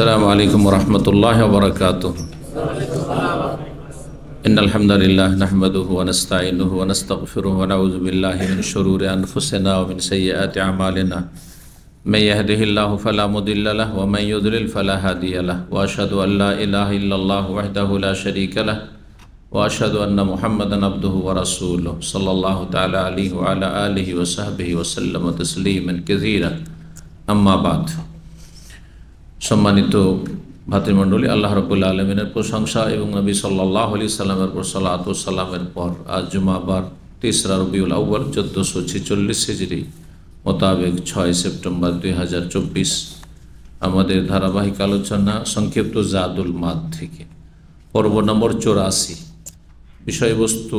السلام علیکم ورحمت اللہ وبرکاتہ ان الحمدللہ نحمده ونستعینه ونستغفره ونعوذ باللہ من شرور انفسنا ومن سیئات عمالنا من یهده اللہ فلا مدل لہ ومن یدلل فلا حدی لہ واشہدو ان لا الہ الا اللہ وحدہ لا شریک لہ واشہدو ان محمد عبدہ ورسولہ صلی اللہ تعالی علیہ وعلا آلہ وصحبہ وسلم تسلیم کذیرہ اما بعد اما بعد সম্মানিত ভাতৃমণ্ডলী আল্লাহ রবুল্লা আলমিনের প্রশংসা এবং নবী সাল্লাহ আলি সাল্লামের পর সাল্লাহামের পর আজ জুমাবার তেসরা রবিউল আউ্বাল চোদ্দোশো ছেচল্লিশ সেজিরি মোতাবেক ছয় সেপ্টেম্বর দুই আমাদের ধারাবাহিক আলোচনা সংক্ষিপ্ত জাদুল মাদ থেকে পর্ব নম্বর চৌরাশি বিষয়বস্তু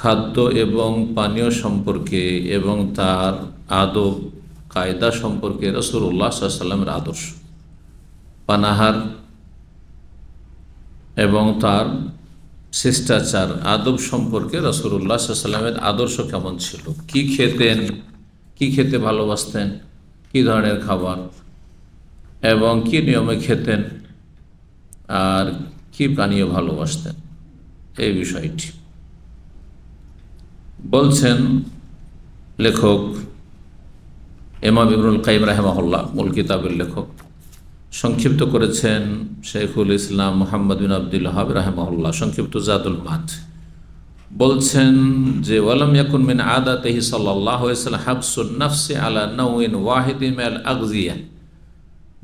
খাদ্য এবং পানীয় সম্পর্কে এবং তার আদব কায়দা সম্পর্কে রসুল্লাহ সাল্লামের আদর্শ পানাহার এবং তার শিষ্টাচার আদব সম্পর্কে রসুল্লাহ সাল্লামের আদর্শ কেমন ছিল কি খেতেন কি খেতে ভালোবাসতেন কি ধরনের খাবার এবং কি নিয়মে খেতেন আর কি পানীয় ভালোবাসতেন এই বিষয়টি বলছেন লেখক এমা বিবরুল কাইম রাহেমাহুল্লাহ মূল কিতাবের লেখক সংক্ষিপ্ত করেছেন শেখুল ইসলাম মোহাম্মদ বিন আবদুল হাব রাহেমাহুল্লাহ সংক্ষিপ্ত জাদুল মাত বলছেন যে ওয়ালাম ইয়াকুন মিন আদা তেহি সাল্লাহ হাবসুন নাফসে আলা নউন ওয়াহিদিম আল আগজিয়া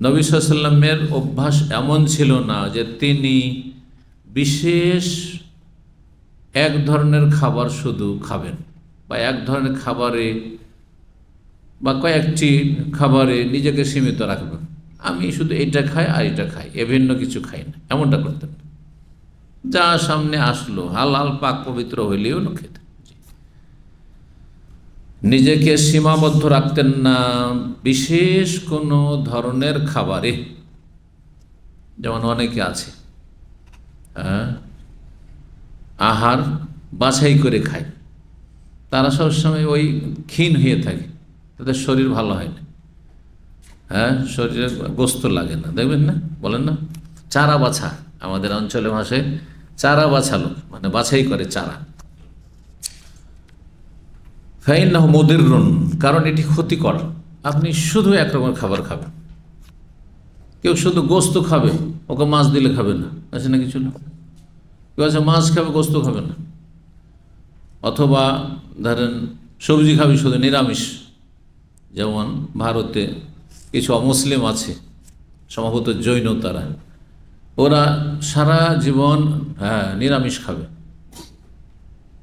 নবী সাল্লামের অভ্যাস এমন ছিল না যে তিনি বিশেষ এক ধরনের খাবার শুধু খাবেন বা এক ধরনের খাবারে বা কয়েকটি খাবারে নিজেকে সীমিত রাখবে আমি শুধু এটা খাই আর এটা খাই এ ভিন্ন কিছু খাই না এমনটা করতে যা সামনে আসলো হালাল পাক পবিত্র হইলেও না খেতে নিজেকে সীমাবদ্ধ রাখতেন না বিশেষ কোনো ধরনের খাবারে যেমন অনেকে আছে হ্যাঁ, আহার বাছাই করে খায় তারা সবসময় ওই ক্ষীণ হয়ে থাকে তাদের শরীর ভালো হয় না হ্যাঁ শরীরে গোস্ত লাগে না দেখবেন না বলেন না চারা বাছা আমাদের অঞ্চলে ভাষায় চারা বাছালো মানে বাছাই করে চারা ফাইন না রুন কারণ এটি ক্ষতিকর আপনি শুধু একরকমের খাবার খাবেন কেউ শুধু গোস্ত খাবে ওকে মাছ দিলে খাবে না আছে না কিছু না কেউ আছে মাছ খাবে গোস্ত খাবে না অথবা ধরেন সবজি খাবে শুধু নিরামিষ যেমন ভারতে কিছু অমুসলিম আছে সম্ভবত জৈন তারা ওরা সারা জীবন হ্যাঁ নিরামিষ খাবে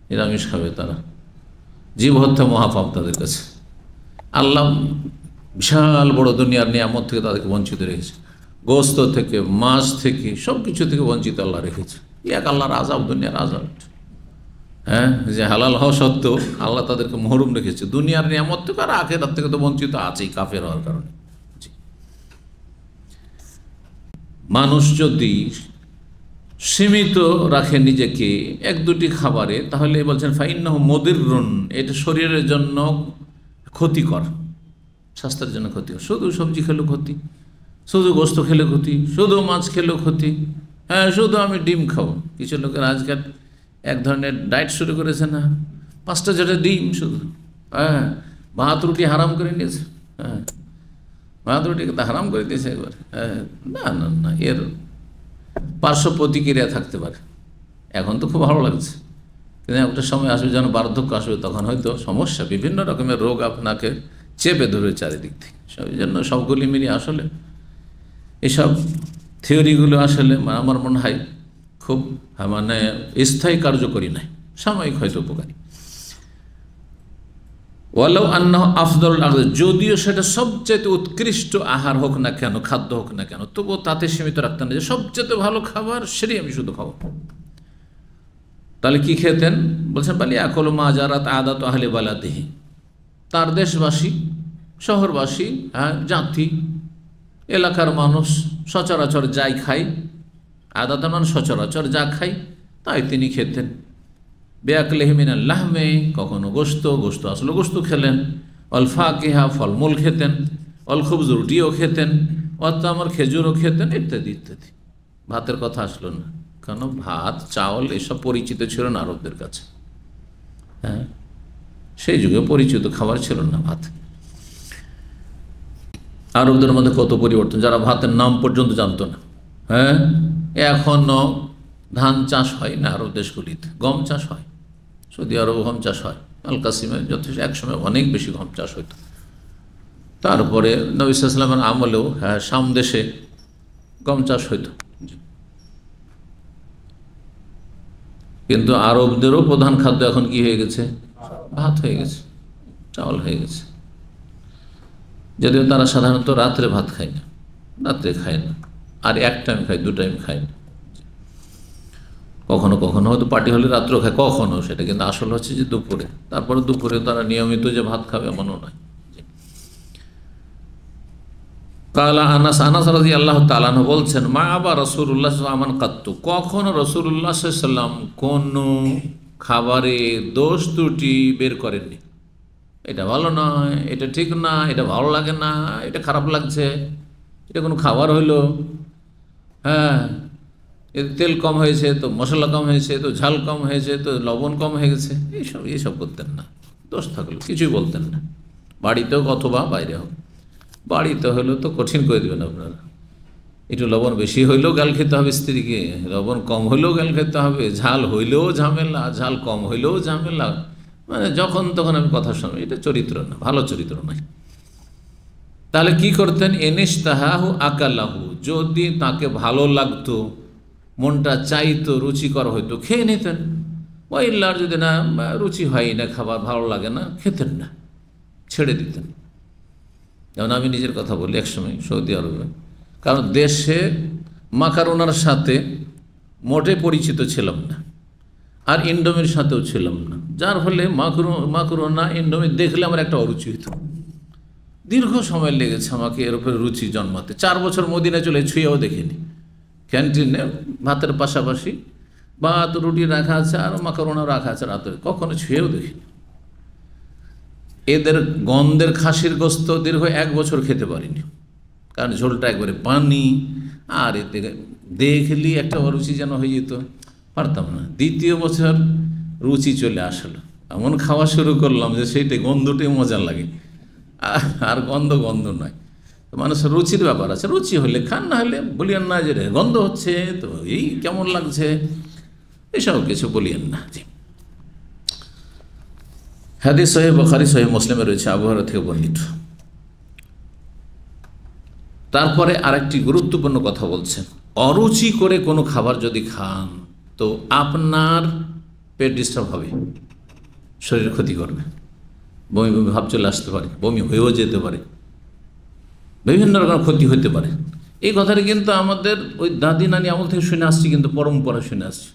নিরামিষ খাবে তারা জীব হত্যা মহাপাপ তাদের কাছে আল্লাহ বিশাল বড় দুনিয়ার নিয়ামত থেকে তাদেরকে বঞ্চিত রেখেছে গোস্ত থেকে মাছ থেকে সব কিছু থেকে বঞ্চিত আল্লাহ রেখেছে এক আল্লাহ আজাব দুনিয়ার আজাব হ্যাঁ যে হালাল হওয়া সত্ত্বেও আল্লাহ তাদেরকে মহরুম রেখেছে দুনিয়ার নিয়ামত থেকে আর আখেরাত থেকে তো বঞ্চিত আছেই কাফের হওয়ার কারণে মানুষ যদি সীমিত রাখে নিজেকে এক দুটি খাবারে তাহলে বলছেন ফাইন্নাহ মদির রুন এটা শরীরের জন্য ক্ষতিকর স্বাস্থ্যের জন্য ক্ষতিকর শুধু সবজি খেলেও ক্ষতি শুধু গোস্ত খেলে ক্ষতি শুধু মাছ খেলেও ক্ষতি হ্যাঁ শুধু আমি ডিম খাবো কিছু লোকের আজকাল এক ধরনের ডায়েট শুরু করেছে না হ্যাঁ। পাঁচটা যেটা ডিম শুধু হ্যাঁ ভাত রুটি হারাম করে নিয়েছে হ্যাঁ ভাত রুটি তো হারাম করে দিয়েছে একবার হ্যাঁ না না না এর পার্শ্ব প্রতিক্রিয়া থাকতে পারে এখন তো খুব ভালো লাগছে কিন্তু একটা সময় আসবে যেন বার্ধক্য আসবে তখন হয়তো সমস্যা বিভিন্ন রকমের রোগ আপনাকে চেপে ধরে চারিদিক থেকে সেই জন্য সবগুলি মিলিয়ে আসলে এসব থিওরিগুলো আসলে আমার মনে হয় খুব হ্যাঁ, মানে স্থায়ী কার্যকরী নাই সাময়িক হয়তো উপকারী ওয়ালাউ আন্ন আফদরুল যদিও সেটা সবচেয়ে উৎকৃষ্ট আহার হোক না কেন খাদ্য হোক না কেন তবুও তাতে সীমিত রাখতেন যে সবচেয়ে ভালো খাবার সেটাই আমি শুধু খাবো তাহলে কি খেতেন বলছেন পালি আকল মা আদা আদাত আহলে দেহি তার দেশবাসী শহরবাসী হ্যাঁ জাতি এলাকার মানুষ সচরাচর যাই খায় আদাতন সচরাচর যা খাই তাই তিনি খেতেন বেয়াকলেহমিন আল্লাহমে কখনো গোস্ত গোস্ত আসলো গোস্ত খেলেন অলফা কেহা ফলমূল খেতেন অলখুব রুটিও খেতেন অত্যামর খেজুরও খেতেন ইত্যাদি ইত্যাদি ভাতের কথা আসলো না কেন ভাত চাউল এসব পরিচিত ছিল না আরবদের কাছে হ্যাঁ সেই যুগে পরিচিত খাবার ছিল না ভাত আরবদের মধ্যে কত পরিবর্তন যারা ভাতের নাম পর্যন্ত জানতো না হ্যাঁ এখনও ধান চাষ হয় না আরব দেশগুলিতে গম চাষ হয় সৌদি আরব গম চাষ হয় আল কাসিমে যথেষ্ট একসময় অনেক বেশি গম চাষ হতো তারপরে নবিসামের আমলেও হ্যাঁ সামদেশে গম চাষ হইতো কিন্তু আরবদেরও প্রধান খাদ্য এখন কি হয়ে গেছে ভাত হয়ে গেছে চাউল হয়ে গেছে যদিও তারা সাধারণত রাত্রে ভাত খায় না রাত্রে খায় না আর এক টাইম খাই দু টাইম খাই কখনো কখনো হয়তো পার্টি হলে রাত্রেও খায় কখনো সেটা কিন্তু আসল হচ্ছে যে দুপুরে তারপরে দুপুরে তারা নিয়মিত যে ভাত খাবে এমনও নয় কালা আনাস আনাস রাজি আল্লাহ তালান বলছেন মা আবার রসুল্লাহ আমান কাত্তু কখনো রসুল্লাহ সাল্লাম কোনো খাবারে দোষ ত্রুটি বের করেননি এটা ভালো নয় এটা ঠিক না এটা ভালো লাগে না এটা খারাপ লাগছে এটা কোনো খাবার হইলো হ্যাঁ তেল কম হয়েছে তো মশলা কম হয়েছে তো ঝাল কম হয়েছে তো লবণ কম হয়ে গেছে এইসব এইসব করতেন না দোষ থাকলো কিছুই বলতেন না বাড়িতে হোক অথবা বাইরে হোক বাড়িতে হলেও তো কঠিন করে দেবেন আপনারা একটু লবণ বেশি হইলেও গাল খেতে হবে স্ত্রীকে লবণ কম হইলেও গাল খেতে হবে ঝাল হইলেও ঝামেলা ঝাল কম হইলেও ঝামেলা মানে যখন তখন আমি কথা শুনবো এটা চরিত্র না ভালো চরিত্র নয় তাহলে কি করতেন এনিস তাহাহু আকালাহু যদি তাকে ভালো লাগতো মনটা চাইতো রুচিকর হইতো খেয়ে নিতেন ওইল্লার যদি না রুচি হয় না খাবার ভালো লাগে না খেতেন না ছেড়ে দিতেন যেমন আমি নিজের কথা বলি একসময় সৌদি আরবে কারণ দেশে মাকারোনার সাথে মোটে পরিচিত ছিলাম না আর ইন্ডোমির সাথেও ছিলাম না যার ফলে মাকরো মাকরোনা ইন্ডোমি দেখলে আমার একটা অরুচি হতো দীর্ঘ সময় লেগেছে আমাকে এর উপরে রুচি জন্মাতে চার বছর মদিনা চলে ছুঁয়েও দেখিনি ক্যান্টিনে ভাতের পাশাপাশি ভাত রুটি রাখা আছে আর মাকারোনা রাখা আছে রাতের কখনো ছুঁয়েও দেখিনি এদের গন্ধের খাসির গোস্ত দীর্ঘ এক বছর খেতে পারিনি কারণ ঝোলটা একবারে পানি আর এতে দেখলি একটা রুচি যেন হয়ে যেত পারতাম না দ্বিতীয় বছর রুচি চলে আসলো এমন খাওয়া শুরু করলাম যে সেইটা গন্ধটাই মজা লাগে আর গন্ধ গন্ধ নয় তো মানুষের রুচির ব্যাপার আছে রুচি হলে খান না হলে বলিয়েন না যে গন্ধ হচ্ছে তো এই কেমন লাগছে এসব কিছু বলিয়েন না জি হাদিস সোহেব বখারি সোহেব মুসলিমে রয়েছে আবহাওয়া থেকে বর্ণিত তারপরে আরেকটি গুরুত্বপূর্ণ কথা বলছেন অরুচি করে কোনো খাবার যদি খান তো আপনার পেট ডিস্টার্ব হবে শরীর ক্ষতি করবে বমি বমি ভাব চলে আসতে পারে বমি হয়েও যেতে পারে বিভিন্ন রকম ক্ষতি হতে পারে এই কথাটা কিন্তু আমাদের ওই দাদি নানি আমল থেকে শুনে আসছি কিন্তু পরম্পরা শুনে আসছি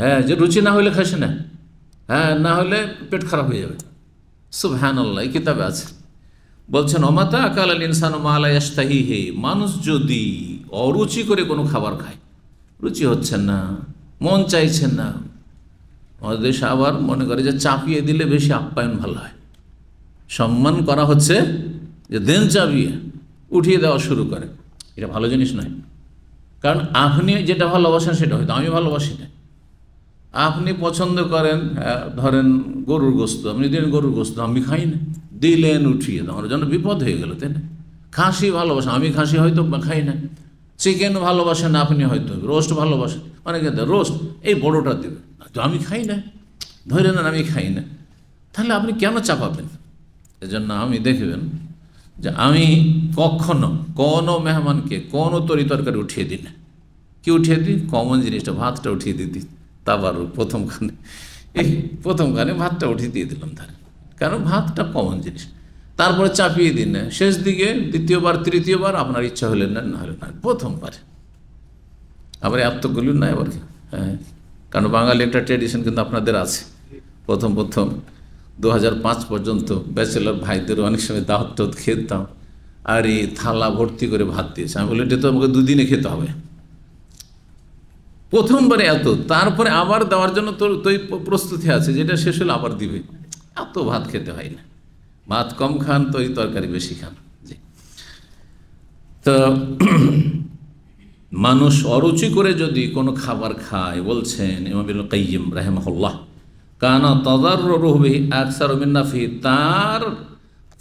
হ্যাঁ যে রুচি না হলে খাসে না হ্যাঁ না হলে পেট খারাপ হয়ে যাবে সব হ্যান আল্লাহ এই কিতাবে আছে বলছেন অমাতা আকাল আল ইনসান মালায়াস্তাহি হে মানুষ যদি অরুচি করে কোনো খাবার খায় রুচি হচ্ছে না মন চাইছে না আমাদের দেশে আবার মনে করে যে চাপিয়ে দিলে বেশি আপ্যায়ন ভালো হয় সম্মান করা হচ্ছে যে দেন চাপিয়ে উঠিয়ে দেওয়া শুরু করে এটা ভালো জিনিস নয় কারণ আপনি যেটা ভালোবাসেন সেটা হয়তো আমি ভালোবাসি না আপনি পছন্দ করেন ধরেন গরুর গোস্ত আপনি দিলেন গরুর গোস্ত আমি খাই না দিলেন উঠিয়ে দেওয়ার জন্য বিপদ হয়ে গেল তাই না খাসি ভালোবাসা আমি খাসি হয়তো খাই না চিকেন ভালোবাসেন আপনি হয়তো রোস্ট ভালোবাসেন অনেকে মানে রোস্ট এই বড়োটা দেবেন তো আমি খাই না ধরে নেন আমি খাই না তাহলে আপনি কেন চাপাবেন এজন্য আমি দেখবেন যে আমি কখনো কোনো মেহমানকে কোনো তরি তরকারি উঠিয়ে দিই না কি উঠিয়ে দিই কমন জিনিসটা ভাতটা উঠিয়ে দিই তারপর প্রথমখানে এই প্রথমখানে ভাতটা উঠিয়ে দিয়ে দিলাম তাহলে কারণ ভাতটা কমন জিনিস তারপরে চাপিয়ে দিন শেষ দিকে দ্বিতীয়বার তৃতীয়বার আপনার ইচ্ছা হলেন না না হলে না প্রথমবার আবার আত্মগুলির না এবার হ্যাঁ কারণ বাঙালি একটা ট্রেডিশন কিন্তু আপনাদের আছে প্রথম প্রথম দু পর্যন্ত ব্যাচেলর ভাইদের অনেক সময় দাহত টাত খেতাম আর এই থালা ভর্তি করে ভাত দিয়েছে আমি বললাম এটা তো আমাকে দুদিনে খেতে হবে প্রথমবারে এত তারপরে আবার দেওয়ার জন্য তোর তো প্রস্তুতি আছে যেটা শেষ হলে আবার দিবে এত ভাত খেতে হয় না ভাত কম খান তরি তরকারি বেশি খান তো মানুষ অরুচি করে যদি কোনো খাবার খায় বলছেন ইমাবিল কাইম রাহেমহল্লাহ কানা তদার রহবি আকসার মিন্নাফি তার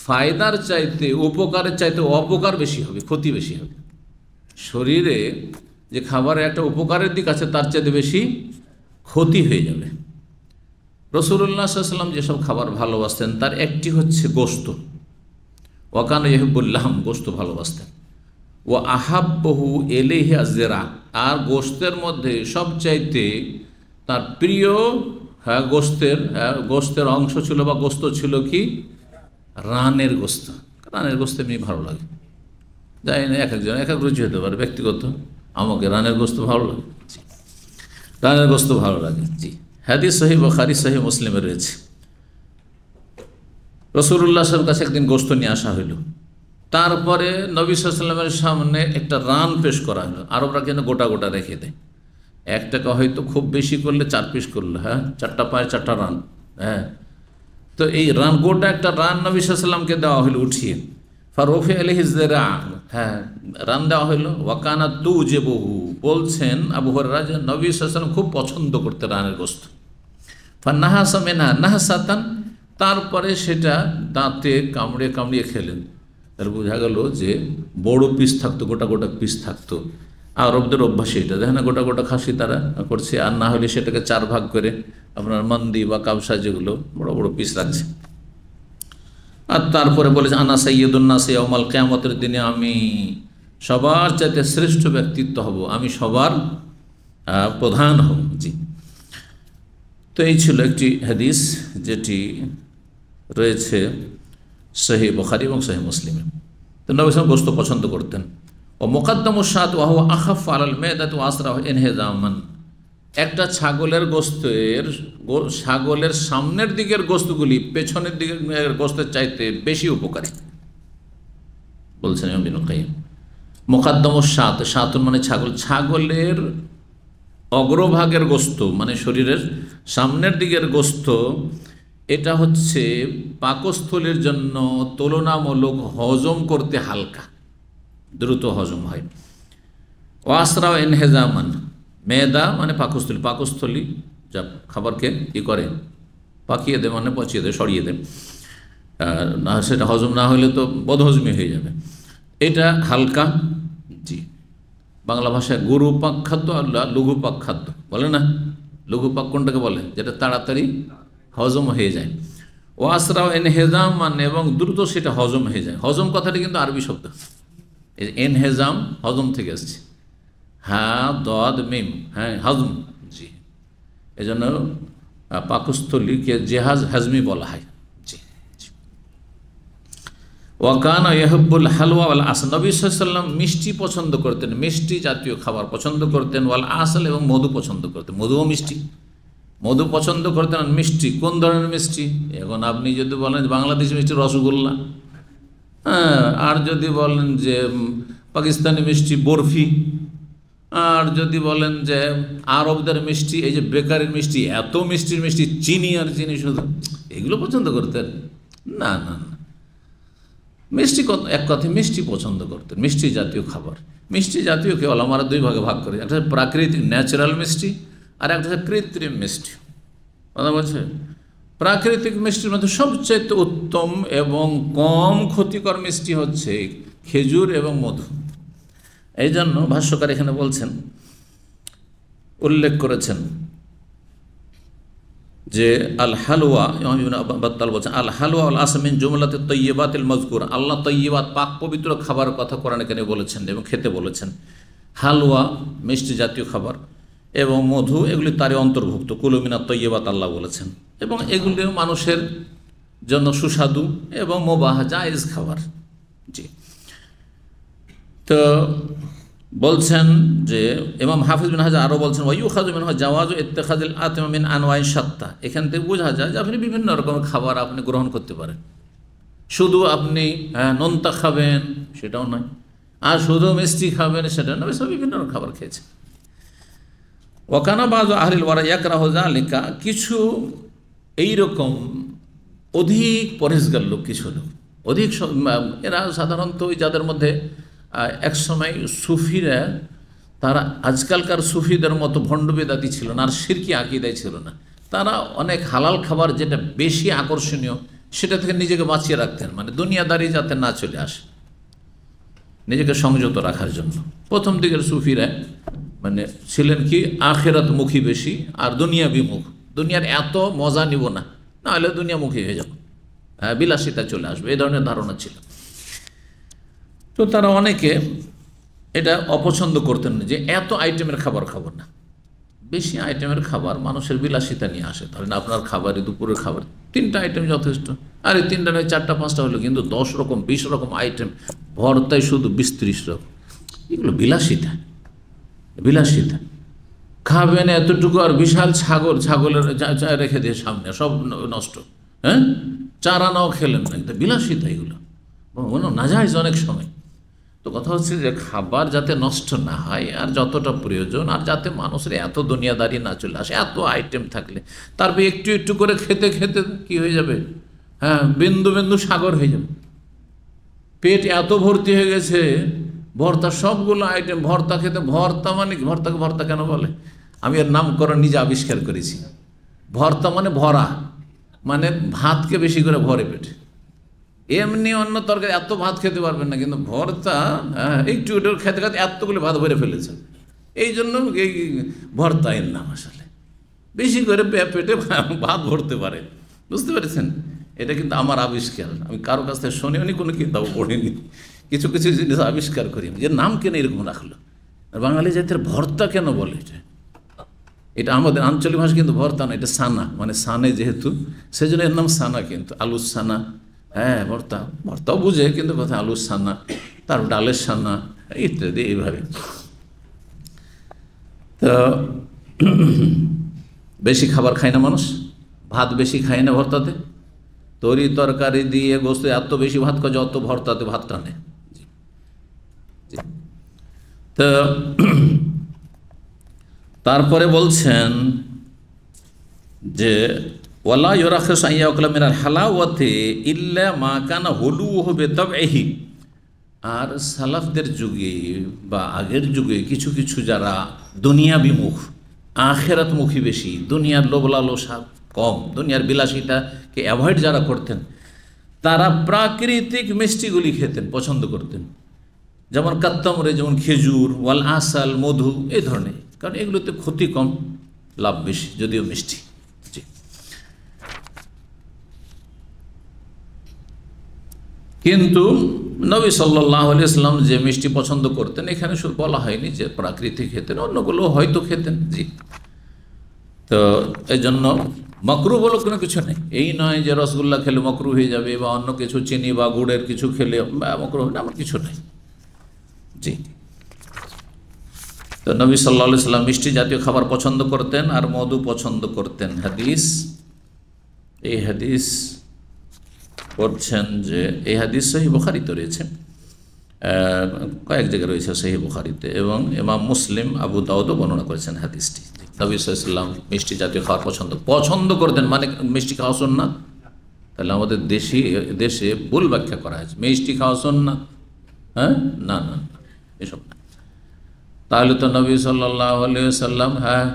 ফায়দার চাইতে উপকারের চাইতে অপকার বেশি হবে ক্ষতি বেশি হবে শরীরে যে খাবারের একটা উপকারের দিক আছে তার চাইতে বেশি ক্ষতি হয়ে যাবে রসুল্লাহাম সাল্লাম যেসব খাবার ভালোবাসতেন তার একটি হচ্ছে গোস্ত ওয়াকান ইহবুল্লাহম গোস্ত ভালোবাসতেন ও আহাব্বহু এলেহিয়া জেরা আর গোস্তের মধ্যে সবচাইতে তার প্রিয় হ্যাঁ গোস্তের হ্যাঁ, গোস্তের অংশ ছিল বা গোস্ত ছিল কি রানের গোস্ত রানের গোস্ত এমনি ভালো লাগে যাই না এক একজন এক এক রুচি হতে পারে ব্যক্তিগত আমাকে রানের গোস্ত ভালো লাগে রানের গোস্ত ভালো লাগে জি হাদিস সহি বখারি সহি মুসলিমে রয়েছে রসুল্লাহ সাহেব কাছে একদিন গোস্ত নিয়ে আসা হইল তারপরে নবী সাল্লামের সামনে একটা রান পেশ করা হলো আরবরা কিন্তু গোটা গোটা রেখে দেয় এক টাকা হয়তো খুব বেশি করলে চার পিস করলো হ্যাঁ চারটা পায়ে চারটা রান হ্যাঁ তো এই রান গোটা একটা রান নবী সাল্লামকে দেওয়া হলো উঠিয়ে ফারুফে আলহিজেরা হ্যাঁ রান দেওয়া হইলো ওয়াকানা তু যে বহু বলছেন আবু রাজা নবী সালাম খুব পছন্দ করতে রানের গোস্ত ফা নাহাসা মেনা নাহাসাতান তারপরে সেটা দাঁতে কামড়ে কামড়িয়ে খেলেন তার বোঝা গেল যে বড় পিস থাকতো গোটা গোটা পিস থাকতো আরবদের অভ্যাস এটা দেখেন গোটা গোটা খাসি তারা করছে আর না হলে সেটাকে চার ভাগ করে আপনার মন্দি বা কাবসা যেগুলো বড় বড় পিস রাখছে আর তারপরে বলেছে আনা সৈয়দুল্না সৈয়মাল কেয়ামতের দিনে আমি সবার চাইতে শ্রেষ্ঠ ব্যক্তিত্ব হব আমি সবার প্রধান হব জি তো এই ছিল একটি হাদিস যেটি রয়েছে সহি বখারি এবং সহি মুসলিমে তো নবীসম গোস্ত পছন্দ করতেন ও মোকাদ্দম সাত ওয়াহ আখাফ আল মেদাত ও আসরাহ এনহেজামান একটা ছাগলের গোস্তের ছাগলের সামনের দিকের গোস্তগুলি পেছনের দিকের গোস্তের চাইতে বেশি উপকারী বলছেন কাইম মোকাদ্দম সাত সাতুন মানে ছাগল ছাগলের অগ্রভাগের গোস্ত মানে শরীরের সামনের দিকের গোস্ত এটা হচ্ছে পাকস্থলীর জন্য তুলনামূলক হজম করতে হালকা দ্রুত হজম হয় ওয়াসরাও এনহেজামান মেয়েদা মানে পাকস্থলী পাকস্থলী যা খাবারকে ই করে পাকিয়ে দেয় মানে পচিয়ে দেয় সরিয়ে দেয় না সেটা হজম না হলে তো বদহজমি হয়ে যাবে এটা হালকা জি বাংলা ভাষায় গরু পাক খাদ্য আর লঘু পাক খাদ্য বলে না লঘু পাক কোনটাকে বলে যেটা তাড়াতাড়ি হজম হয়ে যায় ও আসরাও এনহেজাম মানে এবং দ্রুত সেটা হজম হয়ে যায় হজম কথাটি কিন্তু আরবি শব্দ এনহেজাম হজম থেকে আসছে হ্যাঁ দদ মিম হ্যাঁ হজম জি এই জন্য পাকস্থলীকে জেহাজ হজমি বলা হয় জি ওয়াকান ইহবুল হালুয়া ওয়াল আসল নবী সাল্লাম মিষ্টি পছন্দ করতেন মিষ্টি জাতীয় খাবার পছন্দ করতেন ওয়াল আসল এবং মধু পছন্দ করতেন মধুও মিষ্টি মধু পছন্দ করতেন মিষ্টি কোন ধরনের মিষ্টি এখন আপনি যদি বলেন বাংলাদেশি মিষ্টি রসগোল্লা হ্যাঁ আর যদি বলেন যে পাকিস্তানি মিষ্টি বরফি আর যদি বলেন যে আরবদের মিষ্টি এই যে বেকারের মিষ্টি এত মিষ্টির মিষ্টি চিনি আর চিনি শুধু এগুলো পছন্দ করতেন না না না মিষ্টি কত এক কথায় মিষ্টি পছন্দ করতেন মিষ্টি জাতীয় খাবার মিষ্টি জাতীয় কেবল আমার দুই ভাগে ভাগ করে একটা প্রাকৃতিক ন্যাচারাল মিষ্টি আর একটা কৃত্রিম মিষ্টি কথা বলছে প্রাকৃতিক মিষ্টির মধ্যে সবচেয়ে উত্তম এবং কম ক্ষতিকর মিষ্টি হচ্ছে খেজুর এবং মধু এই জন্য ভাষ্যকার এখানে বলছেন উল্লেখ করেছেন যে আল হালুয়া বাত্তাল বলছেন আল হালুয়া আল আসমিন জুমলাতে তৈবাত মজকুর আল্লাহ তৈবাত পাক পবিত্র খাবার কথা করেন কেন বলেছেন এবং খেতে বলেছেন হালুয়া মিষ্টি জাতীয় খাবার এবং মধু এগুলি তারই অন্তর্ভুক্ত কুলুমিনা তৈবাত আল্লাহ বলেছেন এবং এগুলি মানুষের জন্য সুস্বাদু এবং মোবাহ জায়েজ খাবার জি তো বলছেন যে এমাম হাফিজ বিন হাজা আরও বলছেন ওয়ু খাজু মিন জাওয়াজ ইত্তেখাজিল আতমিন আনোয়াই সত্তা এখান থেকে বোঝা যায় যে আপনি বিভিন্ন রকমের খাবার আপনি গ্রহণ করতে পারেন শুধু আপনি হ্যাঁ, নোনতা খাবেন সেটাও নয় আর শুধু মিষ্টি খাবেন সেটা নয় সব বিভিন্ন রকম খাবার খেয়েছে ওকানাবাজ বাজ আহরিল ওয়ারা ইয়াক ইয়াকরাহজা লিকা কিছু এইরকম অধিক পরেজগার লোক কিছু লোক অধিক এরা সাধারণত যাদের মধ্যে এক সময় সুফিরা তারা আজকালকার সুফিদের মতো ভণ্ডবেদাতি ছিল না আর সিরকি আঁকিদাই ছিল না তারা অনেক হালাল খাবার যেটা বেশি আকর্ষণীয় সেটা থেকে নিজেকে বাঁচিয়ে রাখতেন মানে দুনিয়াদারি যাতে না চলে আসে নিজেকে সংযত রাখার জন্য প্রথম দিকের সুফিরা মানে ছিলেন কি আখেরাত মুখী বেশি আর দুনিয়া বিমুখ দুনিয়ার এত মজা নিব না নাহলে দুনিয়ামুখী হয়ে যাব হ্যাঁ, বিলাসিতা চলে আসবে এই ধরনের ধারণা ছিল তো তারা অনেকে এটা অপছন্দ করতেন না যে এত আইটেমের খাবার খাবো না বেশি আইটেমের খাবার মানুষের বিলাসিতা নিয়ে আসে তাহলে আপনার খাবারে দুপুরের খাবার তিনটা আইটেম যথেষ্ট আর এই তিনটা নয় চারটা পাঁচটা হলো কিন্তু দশ রকম বিশ রকম আইটেম ভরতায় শুধু বিশ ত্রিশ রকম এগুলো বিলাসিতা বিলাসিতা খাবেন এতটুকু আর বিশাল ছাগল ছাগলের রেখে দিয়ে সামনে সব নষ্ট হ্যাঁ চারা নাও খেলেন না কিন্তু বিলাসিতা এগুলো না যায় অনেক সময় তো কথা হচ্ছে যে খাবার যাতে নষ্ট না হয় আর যতটা প্রয়োজন আর যাতে মানুষের এত দুনিয়াদারি না চলে আসে এত আইটেম থাকলে তারপর একটু একটু করে খেতে খেতে কি হয়ে যাবে হ্যাঁ বিন্দু বিন্দু সাগর হয়ে যাবে পেট এত ভর্তি হয়ে গেছে ভর্তা সবগুলো আইটেম ভর্তা খেতে ভর্তা মানে ভর্তাকে ভর্তা কেন বলে আমি এর নামকরণ নিজে আবিষ্কার করেছি ভর্তা মানে ভরা মানে ভাতকে বেশি করে ভরে পেটে এমনি অন্য তরকারি এত ভাত খেতে পারবেন না কিন্তু ভর্তা হ্যাঁ, একটু একটু খেতে খেতে এতগুলো ভাত ভরে ফেলেছেন এই জন্য এই ভর্তা এর নাম আসলে বেশি করে পেটে ভাত ভরতে পারে বুঝতে পেরেছেন এটা কিন্তু আমার আবিষ্কার আমি কারো কাছ থেকে শুনিওনি কোনো কিন্তু পড়িনি কিছু কিছু জিনিস আবিষ্কার করি যে নাম কেন এরকম রাখলো আর বাঙালি জাতির ভর্তা কেন বলে এটা এটা আমাদের আঞ্চলিক ভাষা কিন্তু ভর্তা না এটা সানা মানে সানে যেহেতু সেজন্য এর নাম সানা কিন্তু আলু সানা হ্যাঁ ভর্তা ভর্তাও বুঝে কিন্তু কথা আলুর সান্না তার ডালের সান্না ইত্যাদি এইভাবে তো বেশি খাবার খায় না মানুষ ভাত বেশি খায় না ভর্তাতে তরি তরকারি দিয়ে গোস্তে এত বেশি ভাত খাওয়া অত ভর্তাতে ভাত টানে তো তারপরে বলছেন যে ওয়ালা ইউরাখেস আইয়া ওকলা হালাওয়াতে ইল্লা মা কানা হলু হবে তবে এহি আর সালাফদের যুগে বা আগের যুগে কিছু কিছু যারা দুনিয়া বিমুখ মুখী বেশি দুনিয়ার লোবলালোসা কম দুনিয়ার বিলাসিতাকে অ্যাভয়েড যারা করতেন তারা প্রাকৃতিক মিষ্টিগুলি খেতেন পছন্দ করতেন যেমন কাত্তামরে যেমন খেজুর ওয়াল আসাল মধু এই ধরনের কারণ এগুলোতে ক্ষতি কম লাভ বেশি যদিও মিষ্টি জি কিন্তু নবী সাল্লাহ ইসলাম যে মিষ্টি পছন্দ করতেন এখানে শুধু বলা হয়নি যে প্রাকৃতিক খেতেন অন্যগুলো হয়তো খেতেন জি তো এই জন্য মকরু বলো কোনো কিছু নেই এই নয় যে রসগোল্লা খেলে মকরু হয়ে যাবে বা অন্য কিছু চিনি বা গুড়ের কিছু খেলে মকরু হবে না আমার কিছু নেই জি তো নবী সাল্লা সাল্লাম মিষ্টি জাতীয় খাবার পছন্দ করতেন আর মধু পছন্দ করতেন হাদিস এই হাদিস করছেন যে এই হাদিস সহি বুখারিতে রয়েছে কয়েক জায়গায় রয়েছে সহি বুখারিতে এবং এমাম মুসলিম আবু দাউদও বর্ণনা করেছেন হাদিসটি নবী মিষ্টি জাতীয় খাওয়ার পছন্দ পছন্দ করতেন মানে মিষ্টি খাওয়া শোন না তাহলে আমাদের দেশে দেশে ভুল ব্যাখ্যা করা হয়েছে মিষ্টি খাওয়া শোন হ্যাঁ? না হ্যাঁ না না এসব না তাহলে তো নবী সাল্লাহ সাল্লাম হ্যাঁ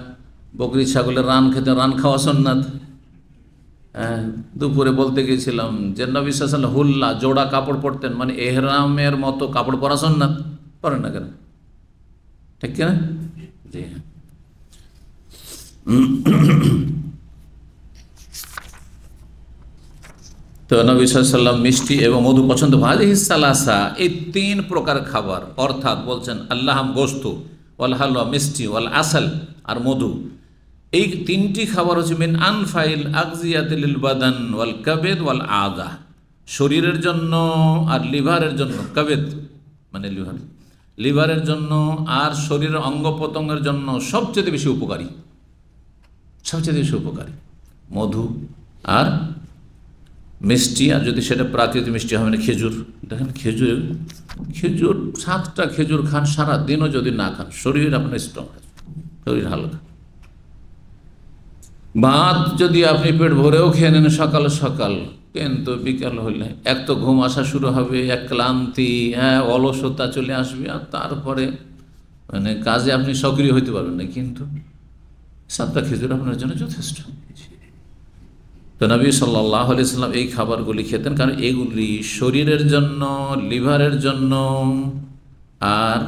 বকরি ছাগলের রান খেতে রান খাওয়া না দুপুরে বলতে গেছিলাম যে নবী হুল্লা জোড়া কাপড় পরতেন মানে এহরামের মতো কাপড় পরা না পরেন না কেন ঠিক কিনা জি হ্যাঁ তো নবিসাল্লাম মিষ্টি এবং মধু পছন্দ সালাসা এই তিন প্রকার খাবার অর্থাৎ বলছেন আল্লাহাম গোস্ত ওয়াল হালুয়া মিষ্টি ওয়াল আসাল আর মধু এই তিনটি খাবার হচ্ছে মেন আনফাইল আগজিয়াতিল বাদান ওয়াল কাবেদ ওয়াল আগা শরীরের জন্য আর লিভারের জন্য কাবেদ মানে লিভার লিভারের জন্য আর শরীরের অঙ্গ প্রত্যঙ্গের জন্য সবচেয়ে বেশি উপকারী সবচেয়ে বেশি উপকারী মধু আর মিষ্টি আর যদি সেটা প্রাকৃতিক মিষ্টি হবে মানে না খেজুর দেখেন খেজুর খেজুর সাতটা খেজুর খান সারা দিনও যদি না খান শরীর আপনার স্ট্রং শরীর হালকা ভাত যদি আপনি পেট ভরেও খেয়ে নেন সকাল সকাল কিন্তু বিকাল হলে এক তো ঘুম আসা শুরু হবে এক ক্লান্তি হ্যাঁ অলসতা চলে আসবে আর তারপরে মানে কাজে আপনি সক্রিয় হইতে পারবেন না কিন্তু সাতটা খেজুর আপনার জন্য যথেষ্ট তো নবী সাল্লাহ আলিয়াল্লাম এই খাবারগুলি খেতেন কারণ এগুলি শরীরের জন্য লিভারের জন্য আর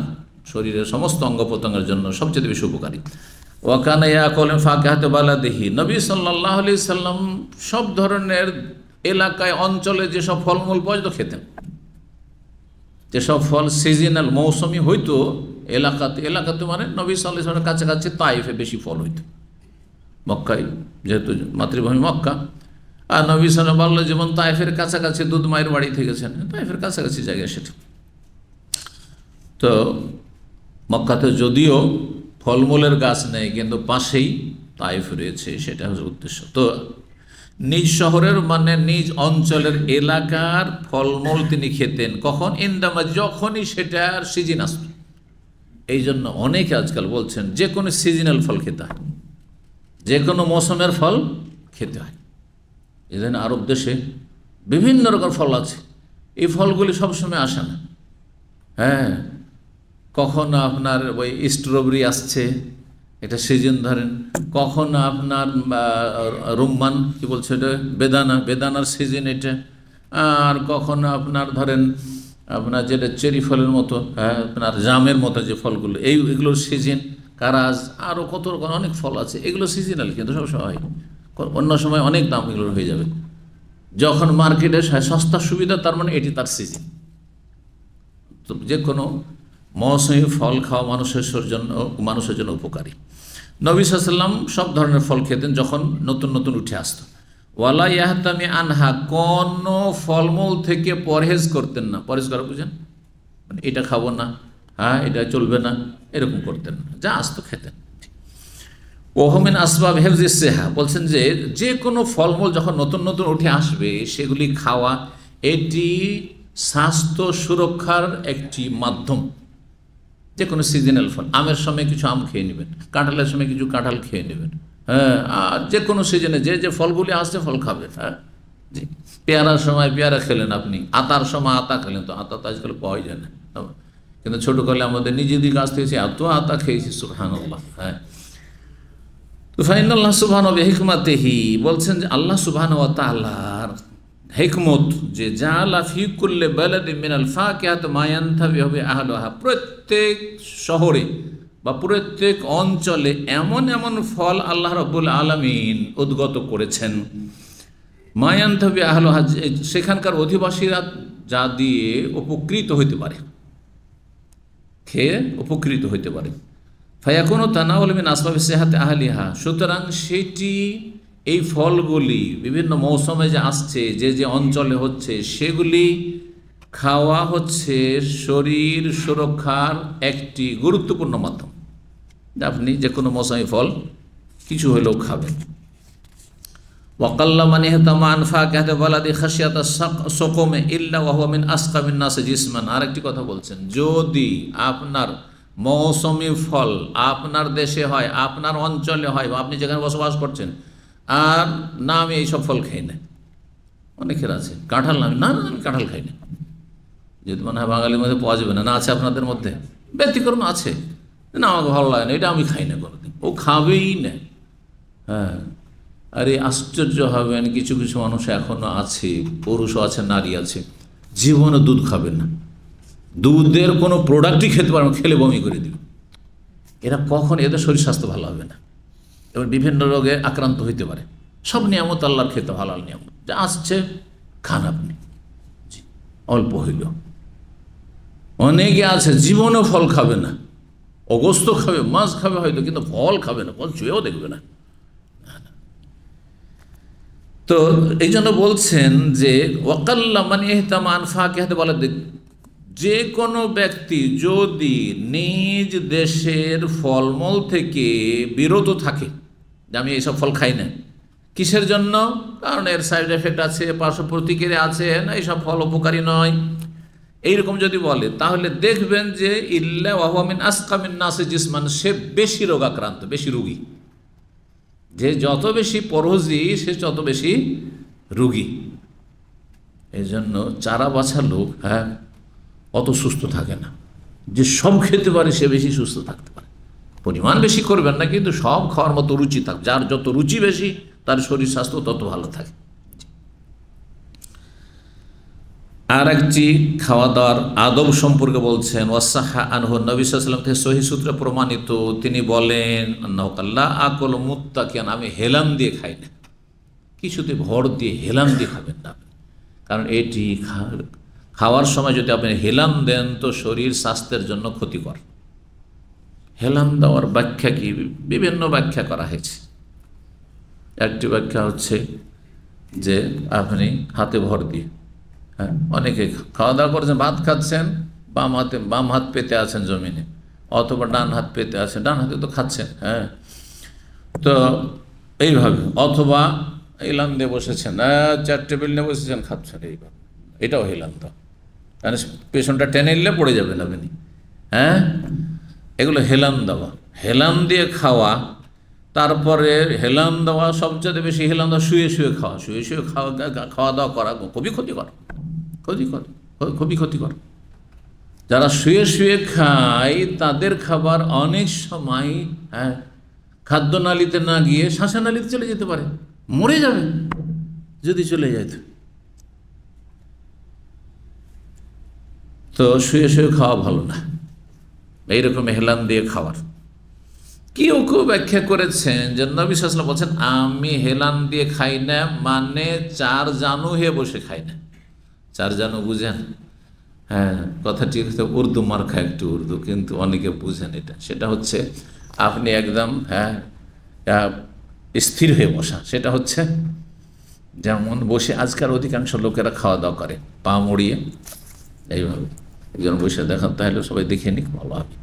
শরীরের সমস্ত অঙ্গ প্রত্যঙ্গের জন্য সবচেয়ে বেশি উপকারী ওয়াকানা ইয়াকল ফাঁকাহাতে বালাদেহি নবী সাল্লাহ আলি সাল্লাম সব ধরনের এলাকায় অঞ্চলে যেসব ফলমূল পাওয়া যেত খেতেন যেসব ফল সিজনাল মৌসুমি হইতো এলাকাতে এলাকাতে মানে নবী সাল্লাহ সাল্লামের কাছাকাছি তাইফে বেশি ফল হইতো মক্কায় যেহেতু মাতৃভূমি মক্কা আর নবী সাল্লাম বাল্য জীবন তাইফের কাছাকাছি দুধ মায়ের বাড়ি থেকে গেছেন তাইফের কাছাকাছি জায়গা সেটা তো মক্কাতে যদিও ফলমূলের গাছ নেই কিন্তু পাশেই তাইফ রয়েছে সেটা হচ্ছে উদ্দেশ্য তো নিজ শহরের মানে নিজ অঞ্চলের এলাকার ফলমূল তিনি খেতেন কখন ইন্দামা যখনই সেটার সিজন আসত এই জন্য অনেকে আজকাল বলছেন যে কোনো সিজনাল ফল খেতে হয় যে কোনো মৌসুমের ফল খেতে হয় এজন্য আরব দেশে বিভিন্ন রকম ফল আছে এই ফলগুলি সবসময় আসে না হ্যাঁ কখনো আপনার ওই স্ট্রবেরি আসছে এটা সিজন ধরেন কখনো আপনার রুম্মান কি বলছে এটা বেদানা বেদানার সিজন এটা আর কখনো আপনার ধরেন আপনার যেটা চেরি ফলের মতো হ্যাঁ, আপনার জামের মতো যে ফলগুলো এই এগুলোর সিজন কারাজ আরও কত রকম অনেক ফল আছে এগুলো সিজনাল কিন্তু সবসময় অন্য সময় অনেক দাম এগুলোর হয়ে যাবে যখন মার্কেটে সস্তা সুবিধা তার মানে এটি তার সিজন যে কোনো মৌসুমি ফল খাওয়া মানুষের জন্য মানুষের জন্য উপকারী নবী সাল্লাম সব ধরনের ফল খেতেন যখন নতুন নতুন উঠে আসতো ওয়ালা ইয়াহতামি আনহা কোন ফলমূল থেকে পরহেজ করতেন না পরহেজ করা বুঝেন মানে এটা খাবো না হ্যাঁ এটা চলবে না এরকম করতেন না যা আসত খেতেন ওহমেন আসবাব হেফজি সেহা বলছেন যে যে কোনো ফলমূল যখন নতুন নতুন উঠে আসবে সেগুলি খাওয়া এটি স্বাস্থ্য সুরক্ষার একটি মাধ্যম যে কোনো সিজনাল ফল আমের সময় কিছু আম খেয়ে নেবেন কাঁঠালের সময় কিছু কাঁঠাল খেয়ে নেবেন হ্যাঁ আর যে কোনো সিজনে যে যে ফলগুলি আসছে ফল খাবে হ্যাঁ জি পেয়ারার সময় পেয়ারা খেলেন আপনি আতার সময় আতা খেলেন তো আতা তো আজকাল পাওয়াই যায় না কিন্তু কালে আমাদের নিজেদের গাছ থেকে এত আতা খেয়েছি সুবহানাল্লাহ হ্যাঁ তো ফাইনাল্লাহ সুবহান হিকমাতেহি বলছেন যে আল্লাহ সুবহান ও তাল্লাহার হেকমত যে যা লাফি করলে বেলাদি মিনাল ফাঁকেহাত মায়ান্থাবি হবে আহলোহা প্রত্যেক শহরে বা প্রত্যেক অঞ্চলে এমন এমন ফল আল্লাহ রব্বুল আলমিন উদ্গত করেছেন মায়ান্থবি মায়ান্থাবি আহলোহা সেখানকার অধিবাসীরা যা দিয়ে উপকৃত হইতে পারে খেয়ে উপকৃত হইতে পারে ফায়াকুনো তানাউল মিন আসবাবি সেহাতে আহলিহা সুতরাং সেটি এই ফলগুলি বিভিন্ন মৌসুমে যে আসছে যে যে অঞ্চলে হচ্ছে সেগুলি খাওয়া হচ্ছে শরীর সুরক্ষার একটি গুরুত্বপূর্ণ মাধ্যম আপনি যে কোনো মৌসুমি ফল কিছু হলেও খাবেন ওয়াকাল্লা মানে হেতামান ফাঁক হাতে বলা দি খাসিয়াতা সকমে ইল্লা ওয়াহমিন আসকামিন নাসে জিসমান আর একটি কথা বলছেন যদি আপনার মৌসুমি ফল আপনার দেশে হয় আপনার অঞ্চলে হয় বা আপনি যেখানে বসবাস করছেন আর না আমি এইসব ফল খাই না অনেকের আছে কাঁঠাল না না আমি কাঁঠাল খাই না যদি মনে হয় বাঙালির মধ্যে পাওয়া যাবে না না আছে আপনাদের মধ্যে ব্যতিক্রম আছে না আমাকে ভালো লাগে না এটা আমি খাই না কোনোদিন ও খাবেই না হ্যাঁ আরে আশ্চর্য হবেন কিছু কিছু মানুষ এখনও আছে পুরুষও আছে নারী আছে জীবনে দুধ খাবেন না দুধের কোনো প্রোডাক্টই খেতে পারবেন খেলে বমি করে দিবে এরা কখন এদের শরীর স্বাস্থ্য ভালো হবে না বিভিন্ন রোগে আক্রান্ত হইতে পারে সব নিয়ামত আল্লাহর খেতে হালাল নিয়ম যা আসছে খান আপনি অল্প হইল অনেকে আছে জীবনও ফল খাবে না অগস্ত খাবে মাছ খাবে হয়তো কিন্তু ফল খাবে না ফল চুয়েও দেখবে না তো এই জন্য বলছেন যে ওয়াকাল্লা মানে এহতামান ফাঁকে হাতে বলা যে কোনো ব্যক্তি যদি নিজ দেশের ফলমূল থেকে বিরত থাকে যে আমি এইসব ফল খাই না কিসের জন্য কারণ এর সাইড এফেক্ট আছে পার্শ্ব প্রতিক্রিয়া আছে না এইসব ফল উপকারী নয় এইরকম যদি বলে তাহলে দেখবেন যে ইল্লা ওয়াহামিন আসকামিন নাসে জিসমান সে বেশি রোগাক্রান্ত বেশি রুগী যে যত বেশি পরহজি সে তত বেশি রুগী এই জন্য চারা বাছা লোক হ্যাঁ অত সুস্থ থাকে না যে সব খেতে পারে সে বেশি সুস্থ থাকতে পারে পরিমাণ বেশি করবেন না কিন্তু সব খাওয়ার মতো রুচি থাক যার যত রুচি বেশি তার শরীর স্বাস্থ্য তত ভালো থাকে আর একটি খাওয়া দাওয়ার আদব সম্পর্কে বলছেন ওয়াসাহা আনহ নবিসাম থেকে সহি সূত্রে প্রমাণিত তিনি বলেন নকাল্লা আকল মুক্তা কেন আমি হেলাম দিয়ে খাই না কিছুতে ভর দিয়ে হেলাম দিয়ে খাবেন না কারণ এটি খাওয়ার সময় যদি আপনি হেলাম দেন তো শরীর স্বাস্থ্যের জন্য ক্ষতিকর হেলাম দেওয়ার ব্যাখ্যা কি বিভিন্ন ব্যাখ্যা করা হয়েছে একটি ব্যাখ্যা হচ্ছে যে আপনি হাতে ভর দিয়ে হ্যাঁ অনেকে খাওয়া দাওয়া করছেন ভাত খাচ্ছেন বাম হাতে বাম হাত পেতে আছেন জমিনে অথবা ডান হাত পেতে আছেন ডান হাতে তো খাচ্ছেন হ্যাঁ তো এইভাবে অথবা এলান দিয়ে বসেছেন হ্যাঁ, চার টেবিল নিয়ে বসেছেন খাচ্ছেন এইভাবে এটাও হেলান দাও কারণ পেছনটা টেনে নিলে পড়ে যাবেন আপনি হ্যাঁ এগুলো হেলান দেওয়া হেলান দিয়ে খাওয়া তারপরে হেলান দেওয়া সবচেয়ে বেশি হেলান দেওয়া শুয়ে শুয়ে খাওয়া শুয়ে শুয়ে খাওয়া খাওয়া দাওয়া করা খুবই ক্ষতিকর ক্ষতিকর খুবই ক্ষতিকর যারা শুয়ে শুয়ে খায় তাদের খাবার অনেক সময় হ্যাঁ নালিতে না গিয়ে নালিতে চলে যেতে পারে মরে যাবে যদি চলে যায় তো তো শুয়ে শুয়ে খাওয়া ভালো না এইরকম হেলান দিয়ে খাওয়ার কেউ কেউ ব্যাখ্যা করেছেন যে নবী সাল্লাম বলছেন আমি হেলান দিয়ে খাই না মানে চার জানু হয়ে বসে খাই না চার জানু বুঝেন হ্যাঁ কথাটি উর্দু মার্খা একটু উর্দু কিন্তু অনেকে বুঝেন এটা সেটা হচ্ছে আপনি একদম হ্যাঁ স্থির হয়ে বসা সেটা হচ্ছে যেমন বসে আজকাল অধিকাংশ লোকেরা খাওয়া দাওয়া করে পা মড়িয়ে এইভাবে একজন বসে দেখান তাহলে সবাই দেখে নিক ভালো হবে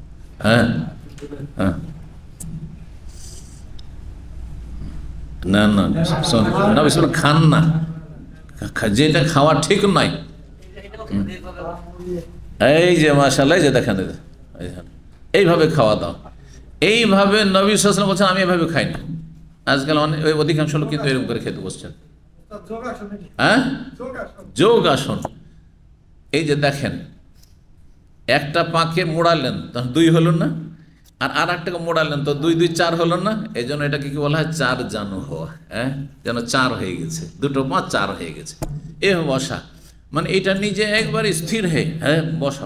হ্যাঁ, হ্যাঁ। না না না বেশিরভাগ খান না যেটা খাওয়া ঠিক নাই এই যে মাসাল্লাহ যে দেখেন এইভাবে খাওয়া দাও এইভাবে নবী সাসলাম বলছেন আমি এভাবে খাই না আজকাল অনেক অধিকাংশ লোক কিন্তু এরকম করে খেতে বসছেন হ্যাঁ যোগ আসন এই যে দেখেন একটা পাঁকে মোড়ালেন তখন দুই হলো না আর আর একটাকে মোড়ালেন তো দুই দুই চার হলো না এই জন্য এটাকে কি বলা হয় চার জানু হওয়া হ্যাঁ যেন চার হয়ে গেছে দুটো পা চার হয়ে গেছে এ বসা মানে এটা নিজে একবার স্থির হয়ে হ্যাঁ বসা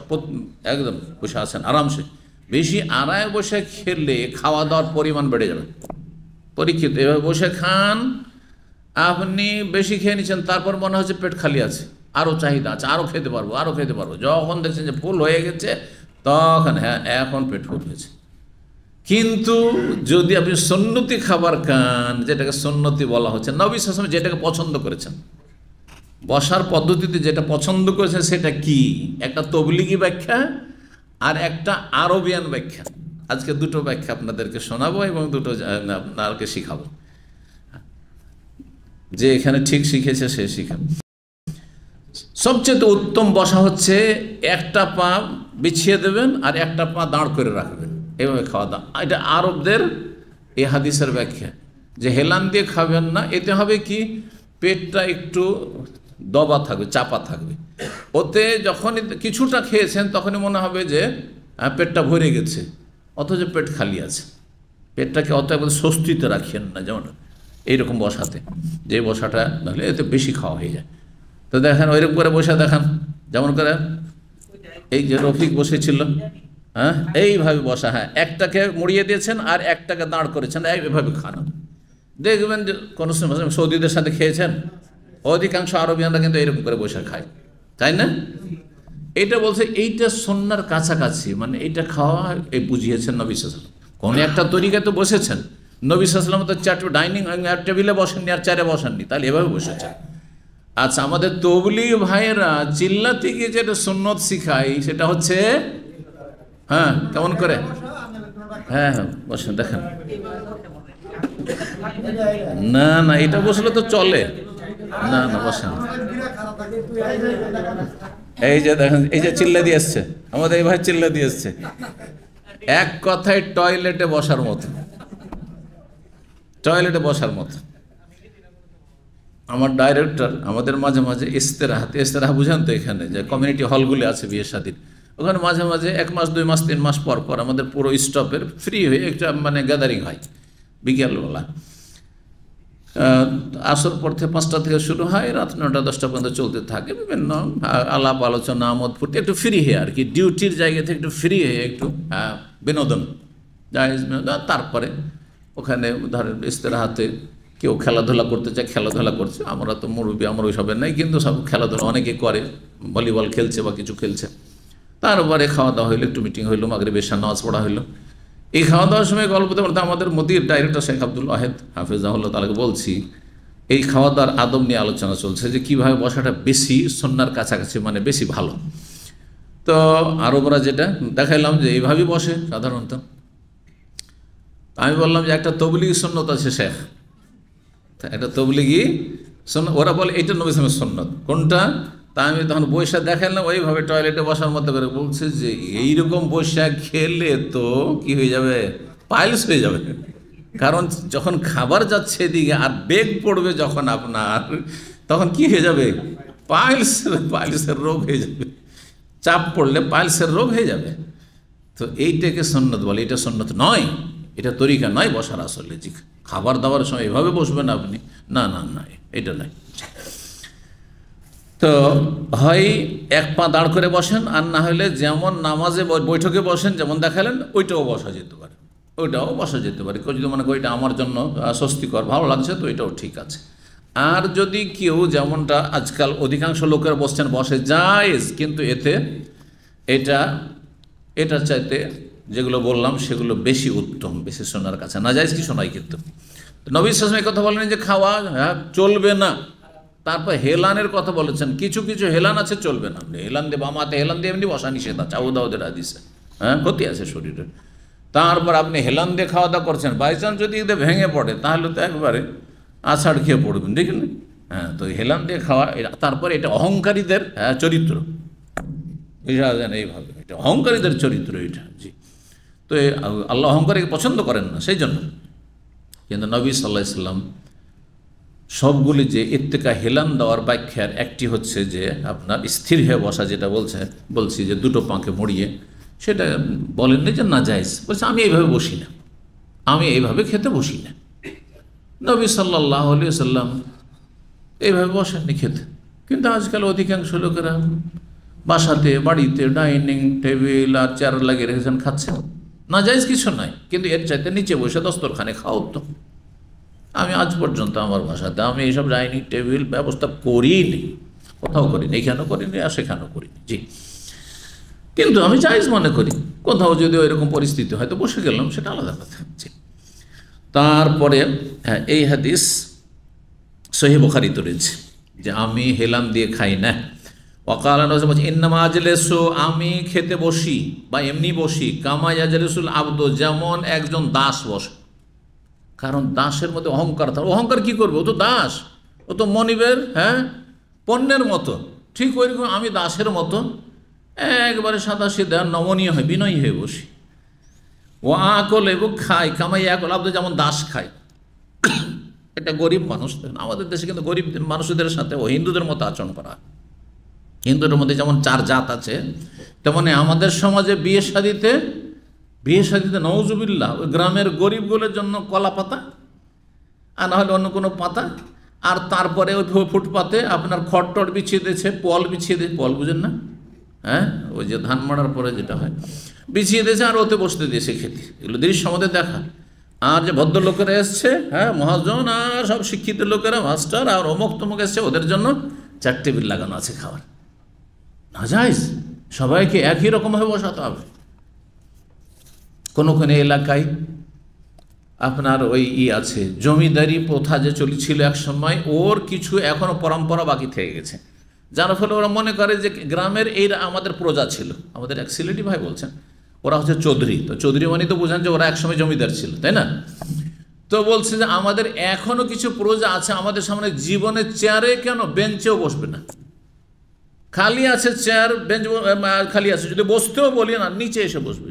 একদম বসে আছেন আরামসে বেশি আড়ায় বসে খেলে খাওয়া দাওয়ার পরিমাণ বেড়ে যাবে পরীক্ষিত এভাবে বসে খান আপনি বেশি খেয়ে নিচ্ছেন তারপর মনে হচ্ছে পেট খালি আছে আরও চাহিদা আছে আরও খেতে পারবো আরও খেতে পারবো যখন দেখছেন যে ফুল হয়ে গেছে তখন হ্যাঁ এখন পেট ফুল হয়েছে কিন্তু যদি আপনি সন্নতি খাবার খান যেটাকে সন্নতি বলা হচ্ছে নবী শাসম যেটাকে পছন্দ করেছেন বসার পদ্ধতিতে যেটা পছন্দ করেছেন সেটা কি একটা তবলিগি ব্যাখ্যা আর একটা আরবিয়ান ব্যাখ্যা আজকে দুটো ব্যাখ্যা আপনাদেরকে শোনাবো এবং দুটো আপনাদেরকে শিখাবো যে এখানে ঠিক শিখেছে সে শিখাবো সবচেয়ে উত্তম বসা হচ্ছে একটা পা বিছিয়ে দেবেন আর একটা পা দাঁড় করে রাখবেন এভাবে খাওয়া দাওয়া এটা আরবদের এ হাদিসের ব্যাখ্যা যে হেলান দিয়ে খাবেন না এতে হবে কি পেটটা একটু দবা থাকবে চাপা থাকবে ওতে যখনই কিছুটা খেয়েছেন তখনই মনে হবে যে পেটটা ভরে গেছে অথচ পেট খালি আছে পেটটাকে অত একবার স্বস্তিতে রাখিয়েন না যেমন এইরকম বসাতে যে বসাটা নাহলে এতে বেশি খাওয়া হয়ে যায় তো দেখেন ওইরকম করে বসে দেখান যেমন করে এই যে রফিক বসেছিল হ্যাঁ এইভাবে বসা হ্যাঁ একটাকে মুড়িয়ে দিয়েছেন আর একটাকে দাঁড় করেছেন এইভাবে খানা দেখবেন যে কোনো সৌদিদের সাথে খেয়েছেন অধিকাংশ আরবিয়ানরা কিন্তু এরকম করে বসে খায় তাই না এটা বলছে এইটা সন্ন্যার কাছাকাছি মানে এটা খাওয়া এই বুঝিয়েছেন নবী সাল্লাম কোনো একটা তরিকায় তো বসেছেন নবী সাল্লাম তো চারটে ডাইনিং টেবিলে বসেননি আর চারে বসেননি তাহলে এভাবে বসেছেন আচ্ছা আমাদের তবলি ভাইয়েরা চিল্লা থেকে যেটা সুন্নত শিখাই সেটা হচ্ছে হ্যাঁ কেমন করে হ্যাঁ হ্যাঁ বসেন দেখেন না না এটা বসলে তো চলে না না বসেন এই যে দেখেন এই যে চিল্লা দিয়ে এসছে আমাদের এই ভাই চিল্লা দিয়ে এসছে এক কথায় টয়লেটে বসার মতো টয়লেটে বসার মতো আমার ডাইরেক্টর আমাদের মাঝে মাঝে হাতে ইস্তেরা বুঝেন তো এখানে যে কমিউনিটি হলগুলি আছে বিয়ে সাদির ওখানে মাঝে মাঝে এক মাস দুই মাস তিন মাস পর পর আমাদের পুরো স্টপের ফ্রি হয়ে একটা মানে গ্যাদারিং হয় বিকেলবেলা আসর পর থেকে পাঁচটা থেকে শুরু হয় রাত নটা দশটা পর্যন্ত চলতে থাকে বিভিন্ন আলাপ আলোচনা আমোদ ফুর্তি একটু ফ্রি হয়ে আর কি ডিউটির জায়গা থেকে একটু ফ্রি হয়ে একটু বিনোদন জায়জ বিনোদন তারপরে ওখানে ধরেন হাতে কেউ খেলাধুলা করতে চায় খেলাধুলা করছে আমরা তো মুরব্বী আমার ওইসবের নাই কিন্তু সব খেলাধুলা অনেকে করে ভলিবল খেলছে বা কিছু খেলছে তারপরে খাওয়া দাওয়া হইলো একটু মিটিং হইলো মাগরে বেশা নামাজ পড়া হইলো এই খাওয়া দাওয়ার সময় গল্প আমরা আমাদের মোদীর ডাইরেক্টর শেখ আব্দুল আহেদ হাফিজাহুল্লাহ তালাকে বলছি এই খাওয়া দাওয়ার আদম নিয়ে আলোচনা চলছে যে কীভাবে বসাটা বেশি সন্ন্যার কাছাকাছি মানে বেশি ভালো তো আরবরা যেটা দেখাইলাম যে এইভাবেই বসে সাধারণত আমি বললাম যে একটা তবলিগ সন্ন্যত আছে শেখ এটা তবলিগি সন্ন্যত ওরা বলে এটা নবী সামের সন্ন্যত কোনটা তা আমি তখন বৈশাখ দেখালাম ওইভাবে টয়লেটে বসার মতো করে বলছে যে এইরকম বৈশাখ খেলে তো কি হয়ে যাবে পাইলস হয়ে যাবে কারণ যখন খাবার যাচ্ছে এদিকে আর বেগ পড়বে যখন আপনার তখন কি হয়ে যাবে পাইলস পাইলসের রোগ হয়ে যাবে চাপ পড়লে পাইলসের রোগ হয়ে যাবে তো এইটাকে সন্ন্যত বলে এটা সন্ন্যত নয় এটা তরিকা নয় বসার আসলে যে খাবার দাবার সময় এভাবে বসবেন আপনি না না না এটা নয় তো হয় এক পা দাঁড় করে বসেন আর না হলে যেমন নামাজে বৈঠকে বসেন যেমন দেখালেন ওইটাও বসা যেতে পারে ওইটাও বসা যেতে পারে কেউ যদি মনে করি এটা আমার জন্য স্বস্তিকর ভালো লাগছে তো এটাও ঠিক আছে আর যদি কেউ যেমনটা আজকাল অধিকাংশ লোকের বসছেন বসে যায় কিন্তু এতে এটা এটা চাইতে যেগুলো বললাম সেগুলো বেশি উত্তম বেশি শোনার কাছে না যাইজ কি শোনাই কিন্তু নবী সাসমে কথা বলেন যে খাওয়া হ্যাঁ চলবে না তারপর হেলানের কথা বলেছেন কিছু কিছু হেলান আছে চলবে না হেলান দিয়ে আমাতে হেলান দিয়ে এমনি বসা নিষেধা আছে দাউদের আদিসে হ্যাঁ ক্ষতি আছে শরীরে তারপর আপনি হেলান দিয়ে খাওয়া দাওয়া করছেন বাই চান্স যদি এদের ভেঙে পড়ে তাহলে তো একবারে আষাঢ় খেয়ে পড়বেন দেখুন হ্যাঁ তো হেলান দিয়ে খাওয়া তারপরে এটা অহংকারীদের হ্যাঁ, চরিত্র এইভাবে এটা অহংকারীদের চরিত্র এটা জি তো আল্লাহ অহংকারীকে পছন্দ করেন না সেই জন্য কিন্তু নবী সাল্লাহ ইসলাম সবগুলি যে ইত্তেকা হেলান দেওয়ার ব্যাখ্যার একটি হচ্ছে যে আপনার স্থির হয়ে বসা যেটা বলছে বলছি যে দুটো পাঁকে মরিয়ে সেটা বলেননি যে না যাইজ বলছে আমি এইভাবে বসি না আমি এইভাবে খেতে বসি না নবী সাল্লাহ আলি সাল্লাম এইভাবে বসেননি খেতে কিন্তু আজকাল অধিকাংশ লোকেরা বাসাতে বাড়িতে ডাইনিং টেবিল আর চেয়ার লাগিয়ে রেখেছেন খাচ্ছেন না যাইজ কিছু নাই কিন্তু এর চাইতে নিচে বসে দস্তরখানে খাওয়া উত্তম আমি আজ পর্যন্ত আমার ভাষাতে আমি এইসব ডাইনিং টেবিল ব্যবস্থা করিনি কোথাও করিনি এখানেও করিনি আর সেখানেও করিনি জি কিন্তু আমি চাইজ মনে করি কোথাও যদি ওইরকম পরিস্থিতি হয় তো বসে গেলাম সেটা আলাদা কথা জি তারপরে হ্যাঁ এই হাদিস সহি বোখারিত রয়েছে যে আমি হেলান দিয়ে খাই না অকালান ইন্নামা আমি খেতে বসি বা এমনি বসি কামাইয়া আজলেসুল আব্দ যেমন একজন দাস বসে কারণ দাসের মধ্যে অহংকার থাকে অহংকার কি করবে ও তো দাস ও তো মনিবের হ্যাঁ পণ্যের মতো ঠিক ওই আমি দাসের মতো একবারে সাদা সিধা নমনীয় হয় বিনয়ী হয়ে বসি ও আকল এবং খায় কামাই আকল আব্দ যেমন দাস খায় এটা গরিব মানুষদের আমাদের দেশে কিন্তু গরিব মানুষদের সাথে ও হিন্দুদের মতো আচরণ করা হয় হিন্দুদের মধ্যে যেমন চার জাত আছে তেমনি আমাদের সমাজে বিয়ে শাদিতে বিয়ে শাদিতে নওজুবিল্লা ওই গ্রামের গরিবগুলোর জন্য কলা পাতা আর না হলে অন্য কোনো পাতা আর তারপরে ওই ফুটপাতে আপনার টট বিছিয়ে দিয়েছে পল বিছিয়ে দিয়ে পল বুঝেন না হ্যাঁ ওই যে ধান মারার পরে যেটা হয় বিছিয়ে দিয়েছে আর ওতে বসতে দিয়েছে খেতে এগুলো দৃশ্য আমাদের দেখা আর যে ভদ্রলোকেরা এসছে হ্যাঁ মহাজন আর সব শিক্ষিত লোকেরা মাস্টার আর অমুক তমুক এসছে ওদের জন্য চার টেবিল লাগানো আছে খাবার নাজাইজ সবাইকে একই রকমভাবে বসাতে হবে কোনো কোনো এলাকায় আপনার ওই ই আছে জমিদারি প্রথা যে চলেছিল এক সময় ওর কিছু এখনও পরম্পরা বাকি থেকে গেছে যার ফলে ওরা মনে করে যে গ্রামের এই আমাদের প্রজা ছিল আমাদের এক সিলেটি ভাই বলছেন ওরা হচ্ছে চৌধুরী তো চৌধুরী মানে তো বোঝান যে ওরা একসময় জমিদার ছিল তাই না তো বলছে যে আমাদের এখনও কিছু প্রজা আছে আমাদের সামনে জীবনের চেয়ারে কেন বেঞ্চেও বসবে না খালি আছে চেয়ার বেঞ্চ খালি আছে যদি বসতেও বলি না নিচে এসে বসবে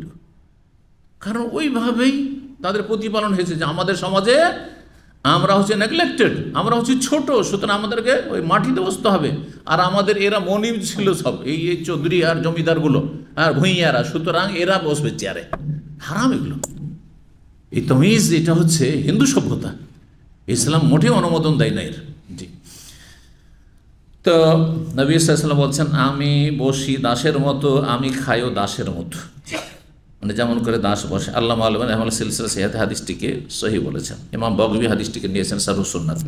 কারণ ওইভাবেই তাদের প্রতিপালন হয়েছে যে আমাদের সমাজে আমরা হচ্ছে নেগলেক্টেড আমরা হচ্ছে ছোট সুতরাং আমাদেরকে ওই মাটিতে বসতে হবে আর আমাদের এরা মনিব ছিল সব এই এই চৌধুরী আর জমিদারগুলো আর ভূঁইয়ারা সুতরাং এরা বসবে চেয়ারে হারাম এগুলো এই তমিজ এটা হচ্ছে হিন্দু সভ্যতা ইসলাম মোটেও অনুমোদন দেয় না এর তো নবী সাল্লাম বলছেন আমি বসি দাসের মতো আমি খাইও দাসের মতো মানে যেমন করে দাস বসে আল্লাহ আলম রহমান সিলসিলা সিয়াদ হাদিসটিকে সহি বলেছেন এমাম বগবি হাদিসটিকে নিয়েছেন সারুসন্নাথ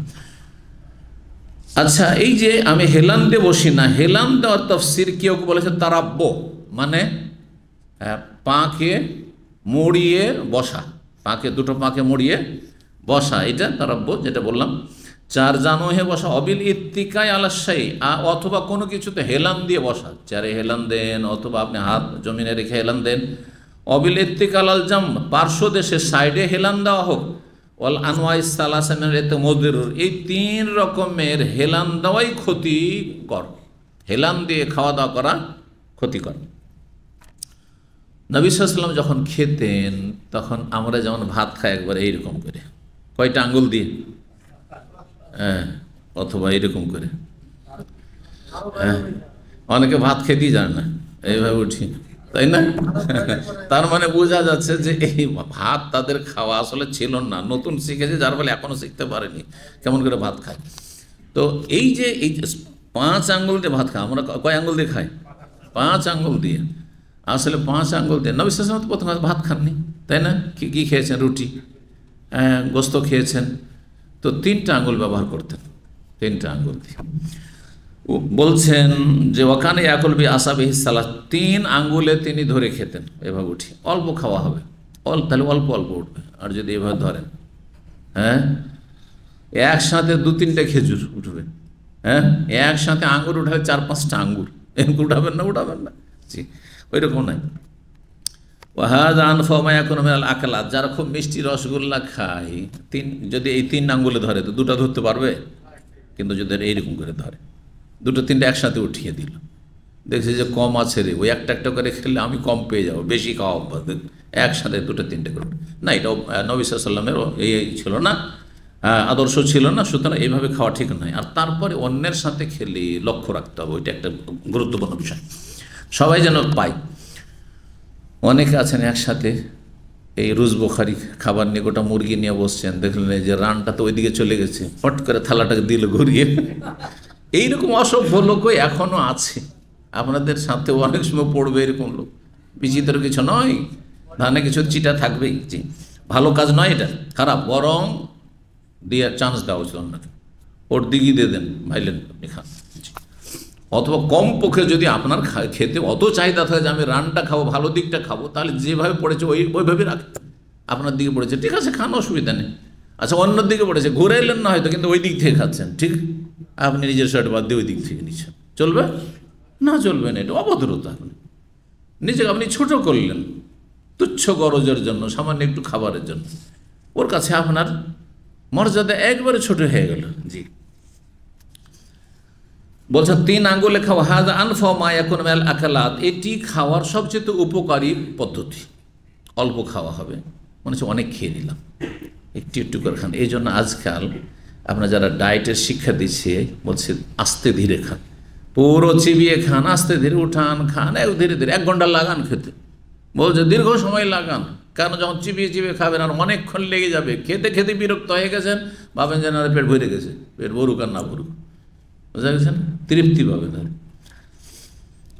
আচ্ছা এই যে আমি হেলান বসি না হেলান দেওয়ার তফসির কেউ বলেছে তারাব্য মানে পাকে মুড়িয়ে বসা পাকে দুটো পাকে মুড়িয়ে বসা এটা তারাব্য যেটা বললাম চার জানো হে বসা অবিল ইত্তিকায় আলাসাই অথবা কোনো কিছুতে হেলান দিয়ে বসা চারে হেলান দেন অথবা আপনি হাত জমিনে রেখে হেলান দেন অবিল ইত্তিকাল আল জাম পার্শ্ব দেশে সাইডে হেলান দেওয়া হোক অল আনোয়াই সালাসামের এতে মদির এই তিন রকমের হেলান দেওয়াই ক্ষতিকর হেলান দিয়ে খাওয়া দাওয়া করা ক্ষতিকর নবিসাম যখন খেতেন তখন আমরা যেমন ভাত খাই একবার এইরকম করে কয়টা আঙ্গুল দিয়ে হ্যাঁ অথবা এরকম করে হ্যাঁ অনেকে ভাত খেতেই জানে না এইভাবে উঠি তাই না তার মানে বোঝা যাচ্ছে যে এই ভাত তাদের খাওয়া আসলে ছিল না নতুন শিখেছে যার ফলে এখনো শিখতে পারেনি কেমন করে ভাত খায় তো এই যে এই পাঁচ আঙ্গুল দিয়ে ভাত খায় আমরা কয় আঙ্গুল দিয়ে খাই পাঁচ আঙ্গুল দিয়ে আসলে পাঁচ আঙ্গুল দিয়ে নবিশ্বাস প্রথমে ভাত খাননি তাই না কি কি খেয়েছেন রুটি হ্যাঁ, গোস্ত খেয়েছেন তো তিনটা আঙ্গুল ব্যবহার করতেন তিনটা আঙ্গুল দিয়ে বলছেন যে ওখানে একলবি আসাবি সালাদ তিন আঙ্গুলে তিনি ধরে খেতেন এভাবে উঠি অল্প খাওয়া হবে অল্প তাহলে অল্প অল্প উঠবে আর যদি এভাবে ধরেন হ্যাঁ একসাথে দু তিনটা খেজুর উঠবে হ্যাঁ একসাথে আঙ্গুর উঠাবে চার পাঁচটা আঙ্গুর এরকম উঠাবেন না উঠাবেন না জি ওইরকম নাই ওয়াহাদ আন ফমায়া কোনো মেয়াল আকালাত যারা খুব মিষ্টি রসগোল্লা খায় তিন যদি এই তিন আঙ্গুলে ধরে তো দুটা ধরতে পারবে কিন্তু যদি এইরকম করে ধরে দুটো তিনটে একসাথে উঠিয়ে দিল দেখছি যে কম আছে রে ওই একটা একটা করে খেলে আমি কম পেয়ে যাবো বেশি খাওয়া একসাথে দুটো তিনটে করে না এটা নবিসাল্লামের এই ছিল না আদর্শ ছিল না সুতরাং এইভাবে খাওয়া ঠিক নয় আর তারপরে অন্যের সাথে খেলে লক্ষ্য রাখতে হবে ওইটা একটা গুরুত্বপূর্ণ বিষয় সবাই যেন পায় অনেকে আছেন একসাথে এই রুজ বোখারি খাবার নিয়ে গোটা মুরগি নিয়ে বসছেন দেখলেন যে রানটা তো ওইদিকে চলে গেছে ফট করে থালাটাকে দিল ঘুরিয়ে এইরকম অসভ্য লোকই এখনও আছে আপনাদের সাথে অনেক সময় পড়বে এরকম লোক বিচিত্র কিছু নয় ধানে কিছু চিটা থাকবেই যে ভালো কাজ নয় এটা খারাপ বরং দিয়ে চান্স দেওয়া উচিত অন্যকে ওর দিগি দিয়ে দেন ভাইলেন আপনি খান অথবা কম পক্ষে যদি আপনার খেতে অত চাহিদা থাকে যে আমি রানটা খাবো ভালো দিকটা খাবো তাহলে যেভাবে পড়েছে ওই ওইভাবে রাখ আপনার দিকে পড়েছে ঠিক আছে খান অসুবিধা নেই আচ্ছা অন্য দিকে পড়েছে ঘুরে এলেন না হয়তো কিন্তু ওই দিক থেকে খাচ্ছেন ঠিক আপনি নিজের শার্ট বাদ দিয়ে ওই দিক থেকে নিচ্ছেন চলবে না চলবে না এটা অভদ্রতা আপনি নিজেকে আপনি ছোট করলেন তুচ্ছ গরজের জন্য সামান্য একটু খাবারের জন্য ওর কাছে আপনার মর্যাদা একবারে ছোট হয়ে গেল জি বলছে তিন আঙ্গুলে খাওয়া হাজ আনফ মা আকালাত এটি খাওয়ার সবচেয়ে উপকারী পদ্ধতি অল্প খাওয়া হবে মনে হচ্ছে অনেক খেয়ে নিলাম একটু একটু করে খান এই জন্য আজকাল আপনার যারা ডায়েটের শিক্ষা দিচ্ছে বলছে আস্তে ধীরে খান পুরো চিবিয়ে খান আস্তে ধীরে উঠান খান এক ধীরে ধীরে এক ঘন্টা লাগান খেতে বলছে দীর্ঘ সময় লাগান কারণ যখন চিবিয়ে চিবিয়ে খাবেন আর অনেকক্ষণ লেগে যাবে খেতে খেতে বিরক্ত হয়ে গেছেন ভাবেন যে না পেট ভরে গেছে পেট ভরুক আর না ভরুক বুঝা গেছে না তৃপ্তি পাবে না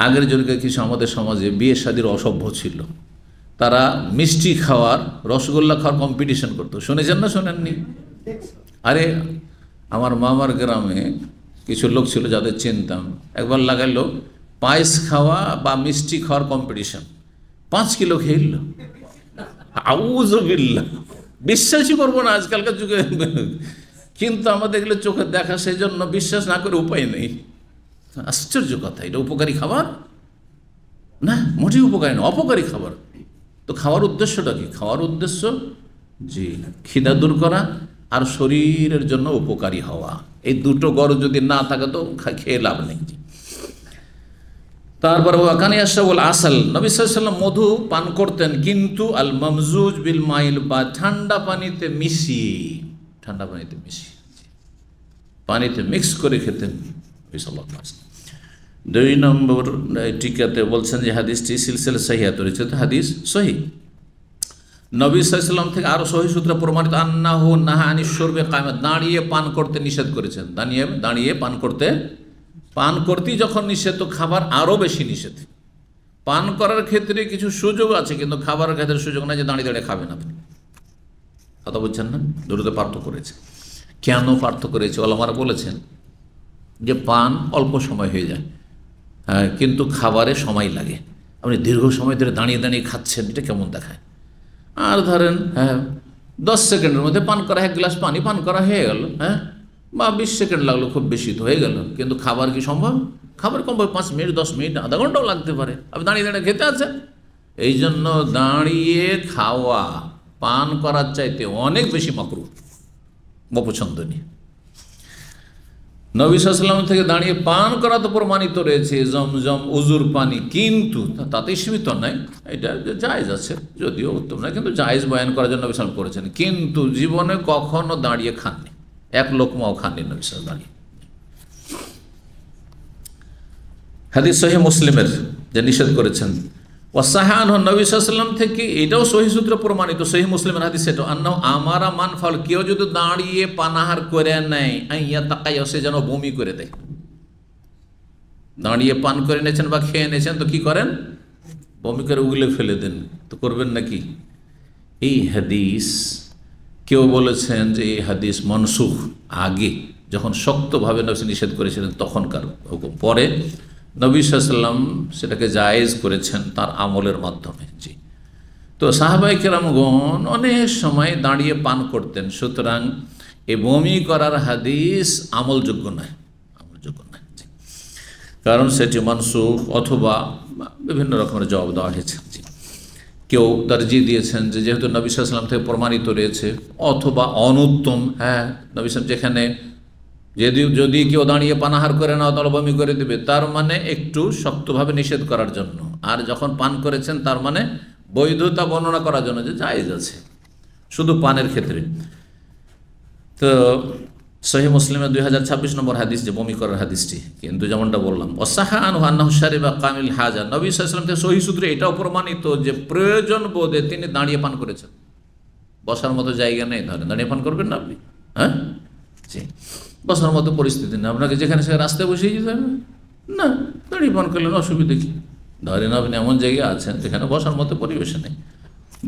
আগের যুগে কিছু আমাদের সমাজে বিয়ে শাদির অসভ্য ছিল তারা মিষ্টি খাওয়ার রসগোল্লা খাওয়ার কম্পিটিশন করতো শুনেছেন না শোনেননি আরে আমার মামার গ্রামে কিছু লোক ছিল যাদের চিনতাম একবার লাগাইল পায়েস খাওয়া বা মিষ্টি খাওয়ার কম্পিটিশন পাঁচ কিলো খেয়েল আউজ বিশ্বাসই করবো না আজকালকার যুগে কিন্তু আমাদের এগুলো চোখে দেখা সেই জন্য বিশ্বাস না করে উপায় নেই আশ্চর্য কথা এটা উপকারী খাবার না মোটেই উপকারী না অপকারী খাবার তো খাওয়ার উদ্দেশ্যটা কি খাওয়ার উদ্দেশ্য যে খিদা দূর করা আর শরীরের জন্য উপকারী হওয়া এই দুটো গড় যদি না থাকে তো খেয়ে লাভ নেই তারপর ওয়াকানি আশাউল আসাল নবী সাল্লাম মধু পান করতেন কিন্তু আল মামজুজ বিল মাইল বা ঠান্ডা পানিতে মিশিয়ে ঠান্ডা পানিতে মিশিয়ে পানিতে মিক্স করে খেতেন দুই নম্বর টিকাতে বলছেন যে হাদিসটি সিলসিলা সহিয়া তৈরিছে তো হাদিস সহি নবী থেকে আরও সহি সূত্রে প্রমাণিত আন্না হো নাহা আনি সর্বে কামে দাঁড়িয়ে পান করতে নিষেধ করেছেন দাঁড়িয়ে দাঁড়িয়ে পান করতে পান করতেই যখন নিষেধ তো খাবার আরও বেশি নিষেধ পান করার ক্ষেত্রে কিছু সুযোগ আছে কিন্তু খাবারের ক্ষেত্রে সুযোগ নাই যে দাঁড়িয়ে দাঁড়িয়ে খাবেন আপনি কথা বুঝছেন না দুটোতে পার্থক্য রয়েছে কেন পার্থক্য করেছে আলমারা বলেছেন যে পান অল্প সময় হয়ে যায় হ্যাঁ কিন্তু খাবারে সময় লাগে আপনি দীর্ঘ সময় ধরে দাঁড়িয়ে দাঁড়িয়ে খাচ্ছেন এটা কেমন দেখায় আর ধরেন হ্যাঁ দশ সেকেন্ডের মধ্যে পান করা এক গ্লাস পানি পান করা হয়ে গেল হ্যাঁ বা বিশ সেকেন্ড লাগলো খুব বেশি তো হয়ে গেল কিন্তু খাবার কি সম্ভব খাবার কম পাঁচ মিনিট দশ মিনিট আধা ঘন্টাও লাগতে পারে আপনি দাঁড়িয়ে দাঁড়িয়ে খেতে আছেন এই জন্য দাঁড়িয়ে খাওয়া পান করার চাইতে অনেক বেশি মাকরু অপছন্দনীয় নবী সাল্লাম থেকে দাঁড়িয়ে পান করা তো প্রমাণিত রয়েছে জমজম উজুর পানি কিন্তু তাতে সীমিত নাই এটা জায়জ আছে যদিও উত্তম নয় কিন্তু জায়জ বয়ান করার জন্য নবী করেছেন কিন্তু জীবনে কখনো দাঁড়িয়ে খাননি এক লোকমাও খাননি নবী সাল দাঁড়িয়ে হাদিস সহি মুসলিমের যে নিষেধ করেছেন ওয়াসাহান নবী সাল্লাম থেকে এটাও সহি সূত্র প্রমাণিত সহি মুসলিমের হাদিস সেটা আন্না আমারা মান ফল কেউ যদি দাঁড়িয়ে পানাহার করে নেয় আইয়া তাকাইয়া সে যেন বমি করে দেয় দাঁড়িয়ে পান করে নিয়েছেন বা খেয়ে নিয়েছেন তো কি করেন বমি করে উগলে ফেলে দেন তো করবেন নাকি এই হাদিস কেউ বলেছেন যে এই হাদিস মনসুখ আগে যখন শক্তভাবে নবী নিষেধ করেছিলেন তখনকার হুকুম পরে নবী সাল্লাম সেটাকে জায়েজ করেছেন তার আমলের মাধ্যমে জি তো সাহাবাই কেরামগণ অনেক সময় দাঁড়িয়ে পান করতেন সুতরাং এ বমি করার হাদিস আমলযোগ্য নয় আমলযোগ্য নয় কারণ সেটি মানসুখ অথবা বিভিন্ন রকমের জবাব দেওয়া হয়েছে কেউ দর্জি দিয়েছেন যে যেহেতু নবী সাল্লাম থেকে প্রমাণিত রয়েছে অথবা অনুত্তম হ্যাঁ নবী যেখানে যদি যদি কেউ দাঁড়িয়ে পানাহার করে না দলবমি করে দেবে তার মানে একটু শক্তভাবে নিষেধ করার জন্য আর যখন পান করেছেন তার মানে বৈধতা বর্ণনা করার জন্য যে জায়েজ আছে শুধু পানের ক্ষেত্রে তো সহি মুসলিমে দুই হাজার ছাব্বিশ নম্বর হাদিস যে বমি করার হাদিসটি কিন্তু যেমনটা বললাম অসাহা আনহান্নাহসারি বা কামিল হাজা নবী সাল্লাম থেকে সহি সূত্রে এটাও প্রমাণিত যে প্রয়োজন বোধে তিনি দাঁড়িয়ে পান করেছেন বসার মতো জায়গা নেই ধরেন দাঁড়িয়ে পান করবেন না আপনি হ্যাঁ জি বসার মতো পরিস্থিতি না আপনাকে যেখানে সেখানে রাস্তায় বসিয়ে যেতে হবে না দাঁড়িয়ে পান করলেন অসুবিধে কি ধরেন আপনি এমন জায়গায় আছেন যেখানে বসার মতো পরিবেশ নেই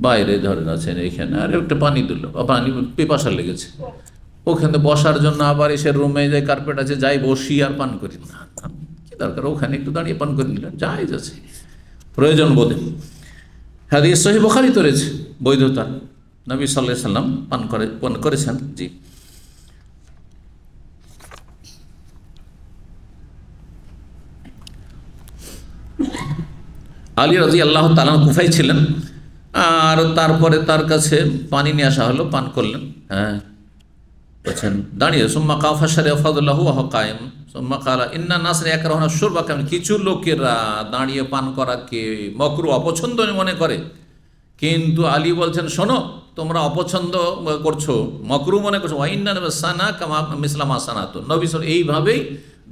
বাইরে ধরেন আছেন এখানে আর একটা পানি দিল বা পানি পেপাসা লেগেছে ওখানে বসার জন্য আবার এসে রুমে যে কার্পেট আছে যাই বসি আর পান করি না কি দরকার ওখানে একটু দাঁড়িয়ে পান করে নিলেন যাই যাচ্ছে প্রয়োজন বোধে হ্যাঁ সহি বখারিত রয়েছে বৈধতা নবী সাল্লাহ সাল্লাম পান করে পান করেছেন জি আলী রাজি আল্লাহ তালা কুফাই ছিলেন আর তারপরে তার কাছে পানি নিয়ে আসা হলো পান করলেন হ্যাঁ বলছেন দাঁড়িয়ে সোম্মা কাফা সারে কায়েম হকায়ম সোম্মা কালা ইন্না নাসরে এক রহনা সুর বা কেমন কিছু লোকেরা দাঁড়িয়ে পান করাকে মকরু অপছন্দ মনে করে কিন্তু আলী বলছেন শোনো তোমরা অপছন্দ করছো মকরু মনে করছো ইন্না সানা কামা আসানা তো নবী এইভাবেই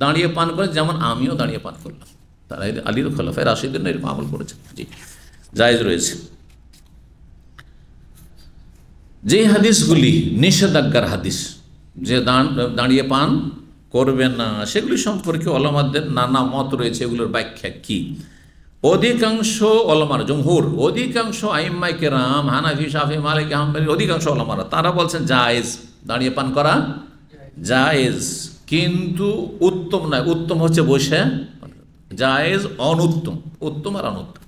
দাঁড়িয়ে পান করে যেমন আমিও দাঁড়িয়ে পান করলাম তারা আলীর খোলাফায় রাশিদিন এরকম আমল করেছে জি জায়জ রয়েছে যে হাদিসগুলি নিষেধাজ্ঞার হাদিস যে দাঁড়িয়ে পান করবে না সেগুলি সম্পর্কে অলমাদের নানা মত রয়েছে এগুলোর ব্যাখ্যা কি অধিকাংশ অলমার জমহুর অধিকাংশ আইম্মাই কেরাম হানাফি সাফি মালিক আহমেদ অধিকাংশ অলমারা তারা বলছেন জায়েজ দাঁড়িয়ে পান করা জায়েজ কিন্তু উত্তম নয় উত্তম হচ্ছে বসে জায়েজ অনুত্তম উত্তম আর অনুত্তম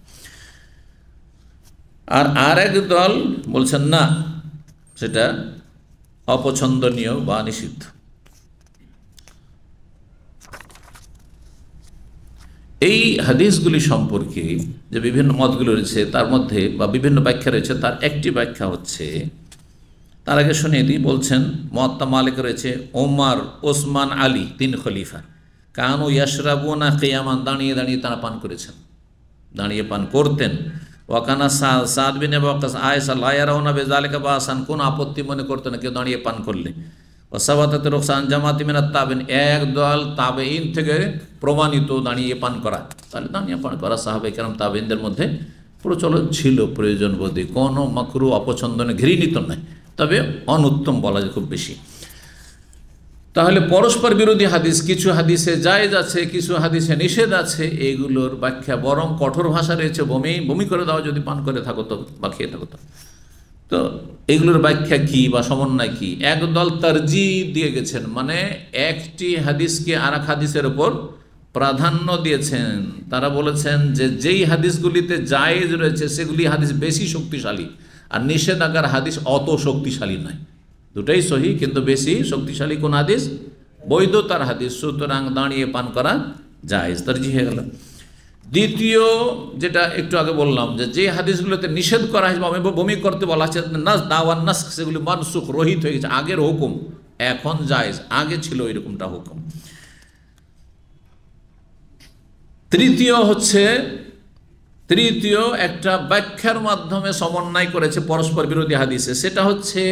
আর এক দল বলছেন না সেটা অপছন্দনীয় বা নিষিদ্ধ এই হাদিসগুলি সম্পর্কে যে বিভিন্ন মতগুলো রয়েছে তার মধ্যে বা বিভিন্ন ব্যাখ্যা রয়েছে তার একটি ব্যাখ্যা হচ্ছে তার আগে শুনিয়ে দিই বলছেন মহাত্মা মালিক রয়েছে ওমার ওসমান আলী তিন খলিফা কানু না কেয়ামান দাঁড়িয়ে দাঁড়িয়ে তারা পান করেছেন দাঁড়িয়ে পান করতেন ওয়াকানা সাদ বিন ওয়াকাস আয়েসা লায়ারাউনা বেজালেকা বা আসান কোন আপত্তি মনে করতো না কেউ দাঁড়িয়ে পান করলে ওসাবাতাতে রোকসান জামাতি মিনাত তাবেন এক দল তাবেইন থেকে প্রমাণিত দাঁড়িয়ে পান করা তাহলে দাঁড়িয়ে পান করা সাহাবে কেরাম তাবেইনদের মধ্যে প্রচলন ছিল প্রয়োজন বোধে কোনো মাকরু অপছন্দনে ঘৃণিত নয় তবে অনুত্তম বলা যায় খুব বেশি তাহলে পরস্পর বিরোধী হাদিস কিছু হাদিসে জায়েজ আছে কিছু হাদিসে নিষেধ আছে এইগুলোর ব্যাখ্যা বরং কঠোর ভাষা রয়েছে বমি বমি করে দাও যদি পান করে থাকো তো বা খেয়ে থাকো তো তো এগুলোর ব্যাখ্যা কি বা সমন্বয় কি একদল তারজি দিয়ে গেছেন মানে একটি হাদিসকে আর এক হাদিসের ওপর প্রাধান্য দিয়েছেন তারা বলেছেন যে যেই হাদিসগুলিতে জায়েজ রয়েছে সেগুলি হাদিস বেশি শক্তিশালী আর নিষেধাজ্ঞার হাদিস অত শক্তিশালী নয় দুটাই সহি কিন্তু বেশি শক্তিশালী কোন হাদিস বৈধতার হাদিস সুতরাং দাঁড়িয়ে পান করা জায়েজ তর্জি হয়ে গেল দ্বিতীয় যেটা একটু আগে বললাম যে যে হাদিসগুলোতে নিষেধ করা হয়েছে বমি করতে বলা হচ্ছে নাস দাওয়ান নাস সেগুলি মানসুখ রহিত হয়ে গেছে আগের হুকুম এখন জায়েজ আগে ছিল রকমটা হুকুম তৃতীয় হচ্ছে তৃতীয় একটা ব্যাখ্যার মাধ্যমে সমন্বয় করেছে পরস্পর বিরোধী হাদিসে সেটা হচ্ছে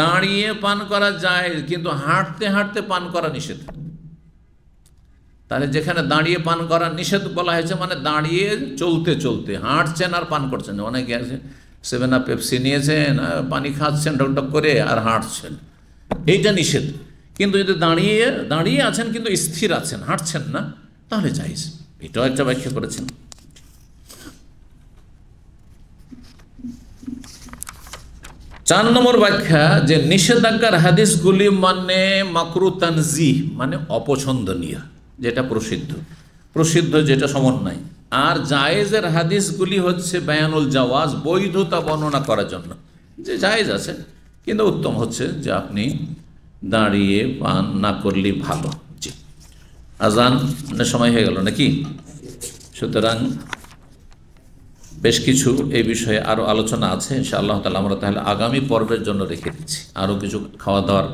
দাঁড়িয়ে পান করা যায় কিন্তু হাঁটতে হাঁটতে পান করা নিষেধ তাহলে যেখানে দাঁড়িয়ে পান করা নিষেধ বলা হয়েছে মানে দাঁড়িয়ে চলতে চলতে হাঁটছেন আর পান করছেন অনেকে আছে সেভেন আপ পেপসি নিয়েছেন পানি খাচ্ছেন ডকডক করে আর হাঁটছেন এইটা নিষেধ কিন্তু যদি দাঁড়িয়ে দাঁড়িয়ে আছেন কিন্তু স্থির আছেন হাঁটছেন না তাহলে চাইছেন এটাও একটা ব্যাখ্যা করেছেন চার নম্বর ব্যাখ্যা যে নিষেধাজ্ঞার হাদিসগুলি মানে মাকরু তানজি মানে অপছন্দনীয় যেটা প্রসিদ্ধ প্রসিদ্ধ যেটা সমন্বয় আর জায়েজের হাদিসগুলি হচ্ছে বায়ানুল জাওয়াজ বৈধতা বর্ণনা করার জন্য যে জায়েজ আছে কিন্তু উত্তম হচ্ছে যে আপনি দাঁড়িয়ে পান না করলে ভালো জি আজান সময় হয়ে গেল নাকি সুতরাং বেশ কিছু এই বিষয়ে আরও আলোচনা আছে আল্লাহ তালা আমরা তাহলে আগামী পর্বের জন্য রেখে দিচ্ছি আরও কিছু খাওয়া দাওয়ার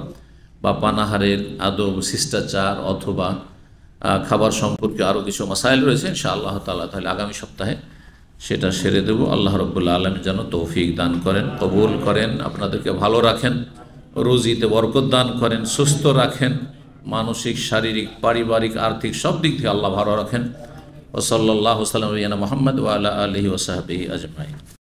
বা পানাহারের আদব শিষ্টাচার অথবা খাবার সম্পর্কে আরও কিছু মাসাইল রয়েছে সে আল্লাহ তালা তাহলে আগামী সপ্তাহে সেটা সেরে দেব আল্লাহ রব্বুল্লা আলম যেন তৌফিক দান করেন কবুল করেন আপনাদেরকে ভালো রাখেন রুজিতে বরকত দান করেন সুস্থ রাখেন মানসিক শারীরিক পারিবারিক আর্থিক সব দিক থেকে আল্লাহ ভালো রাখেন وصلى الله وسلم على محمد وعلى آله وصحبه أجمعين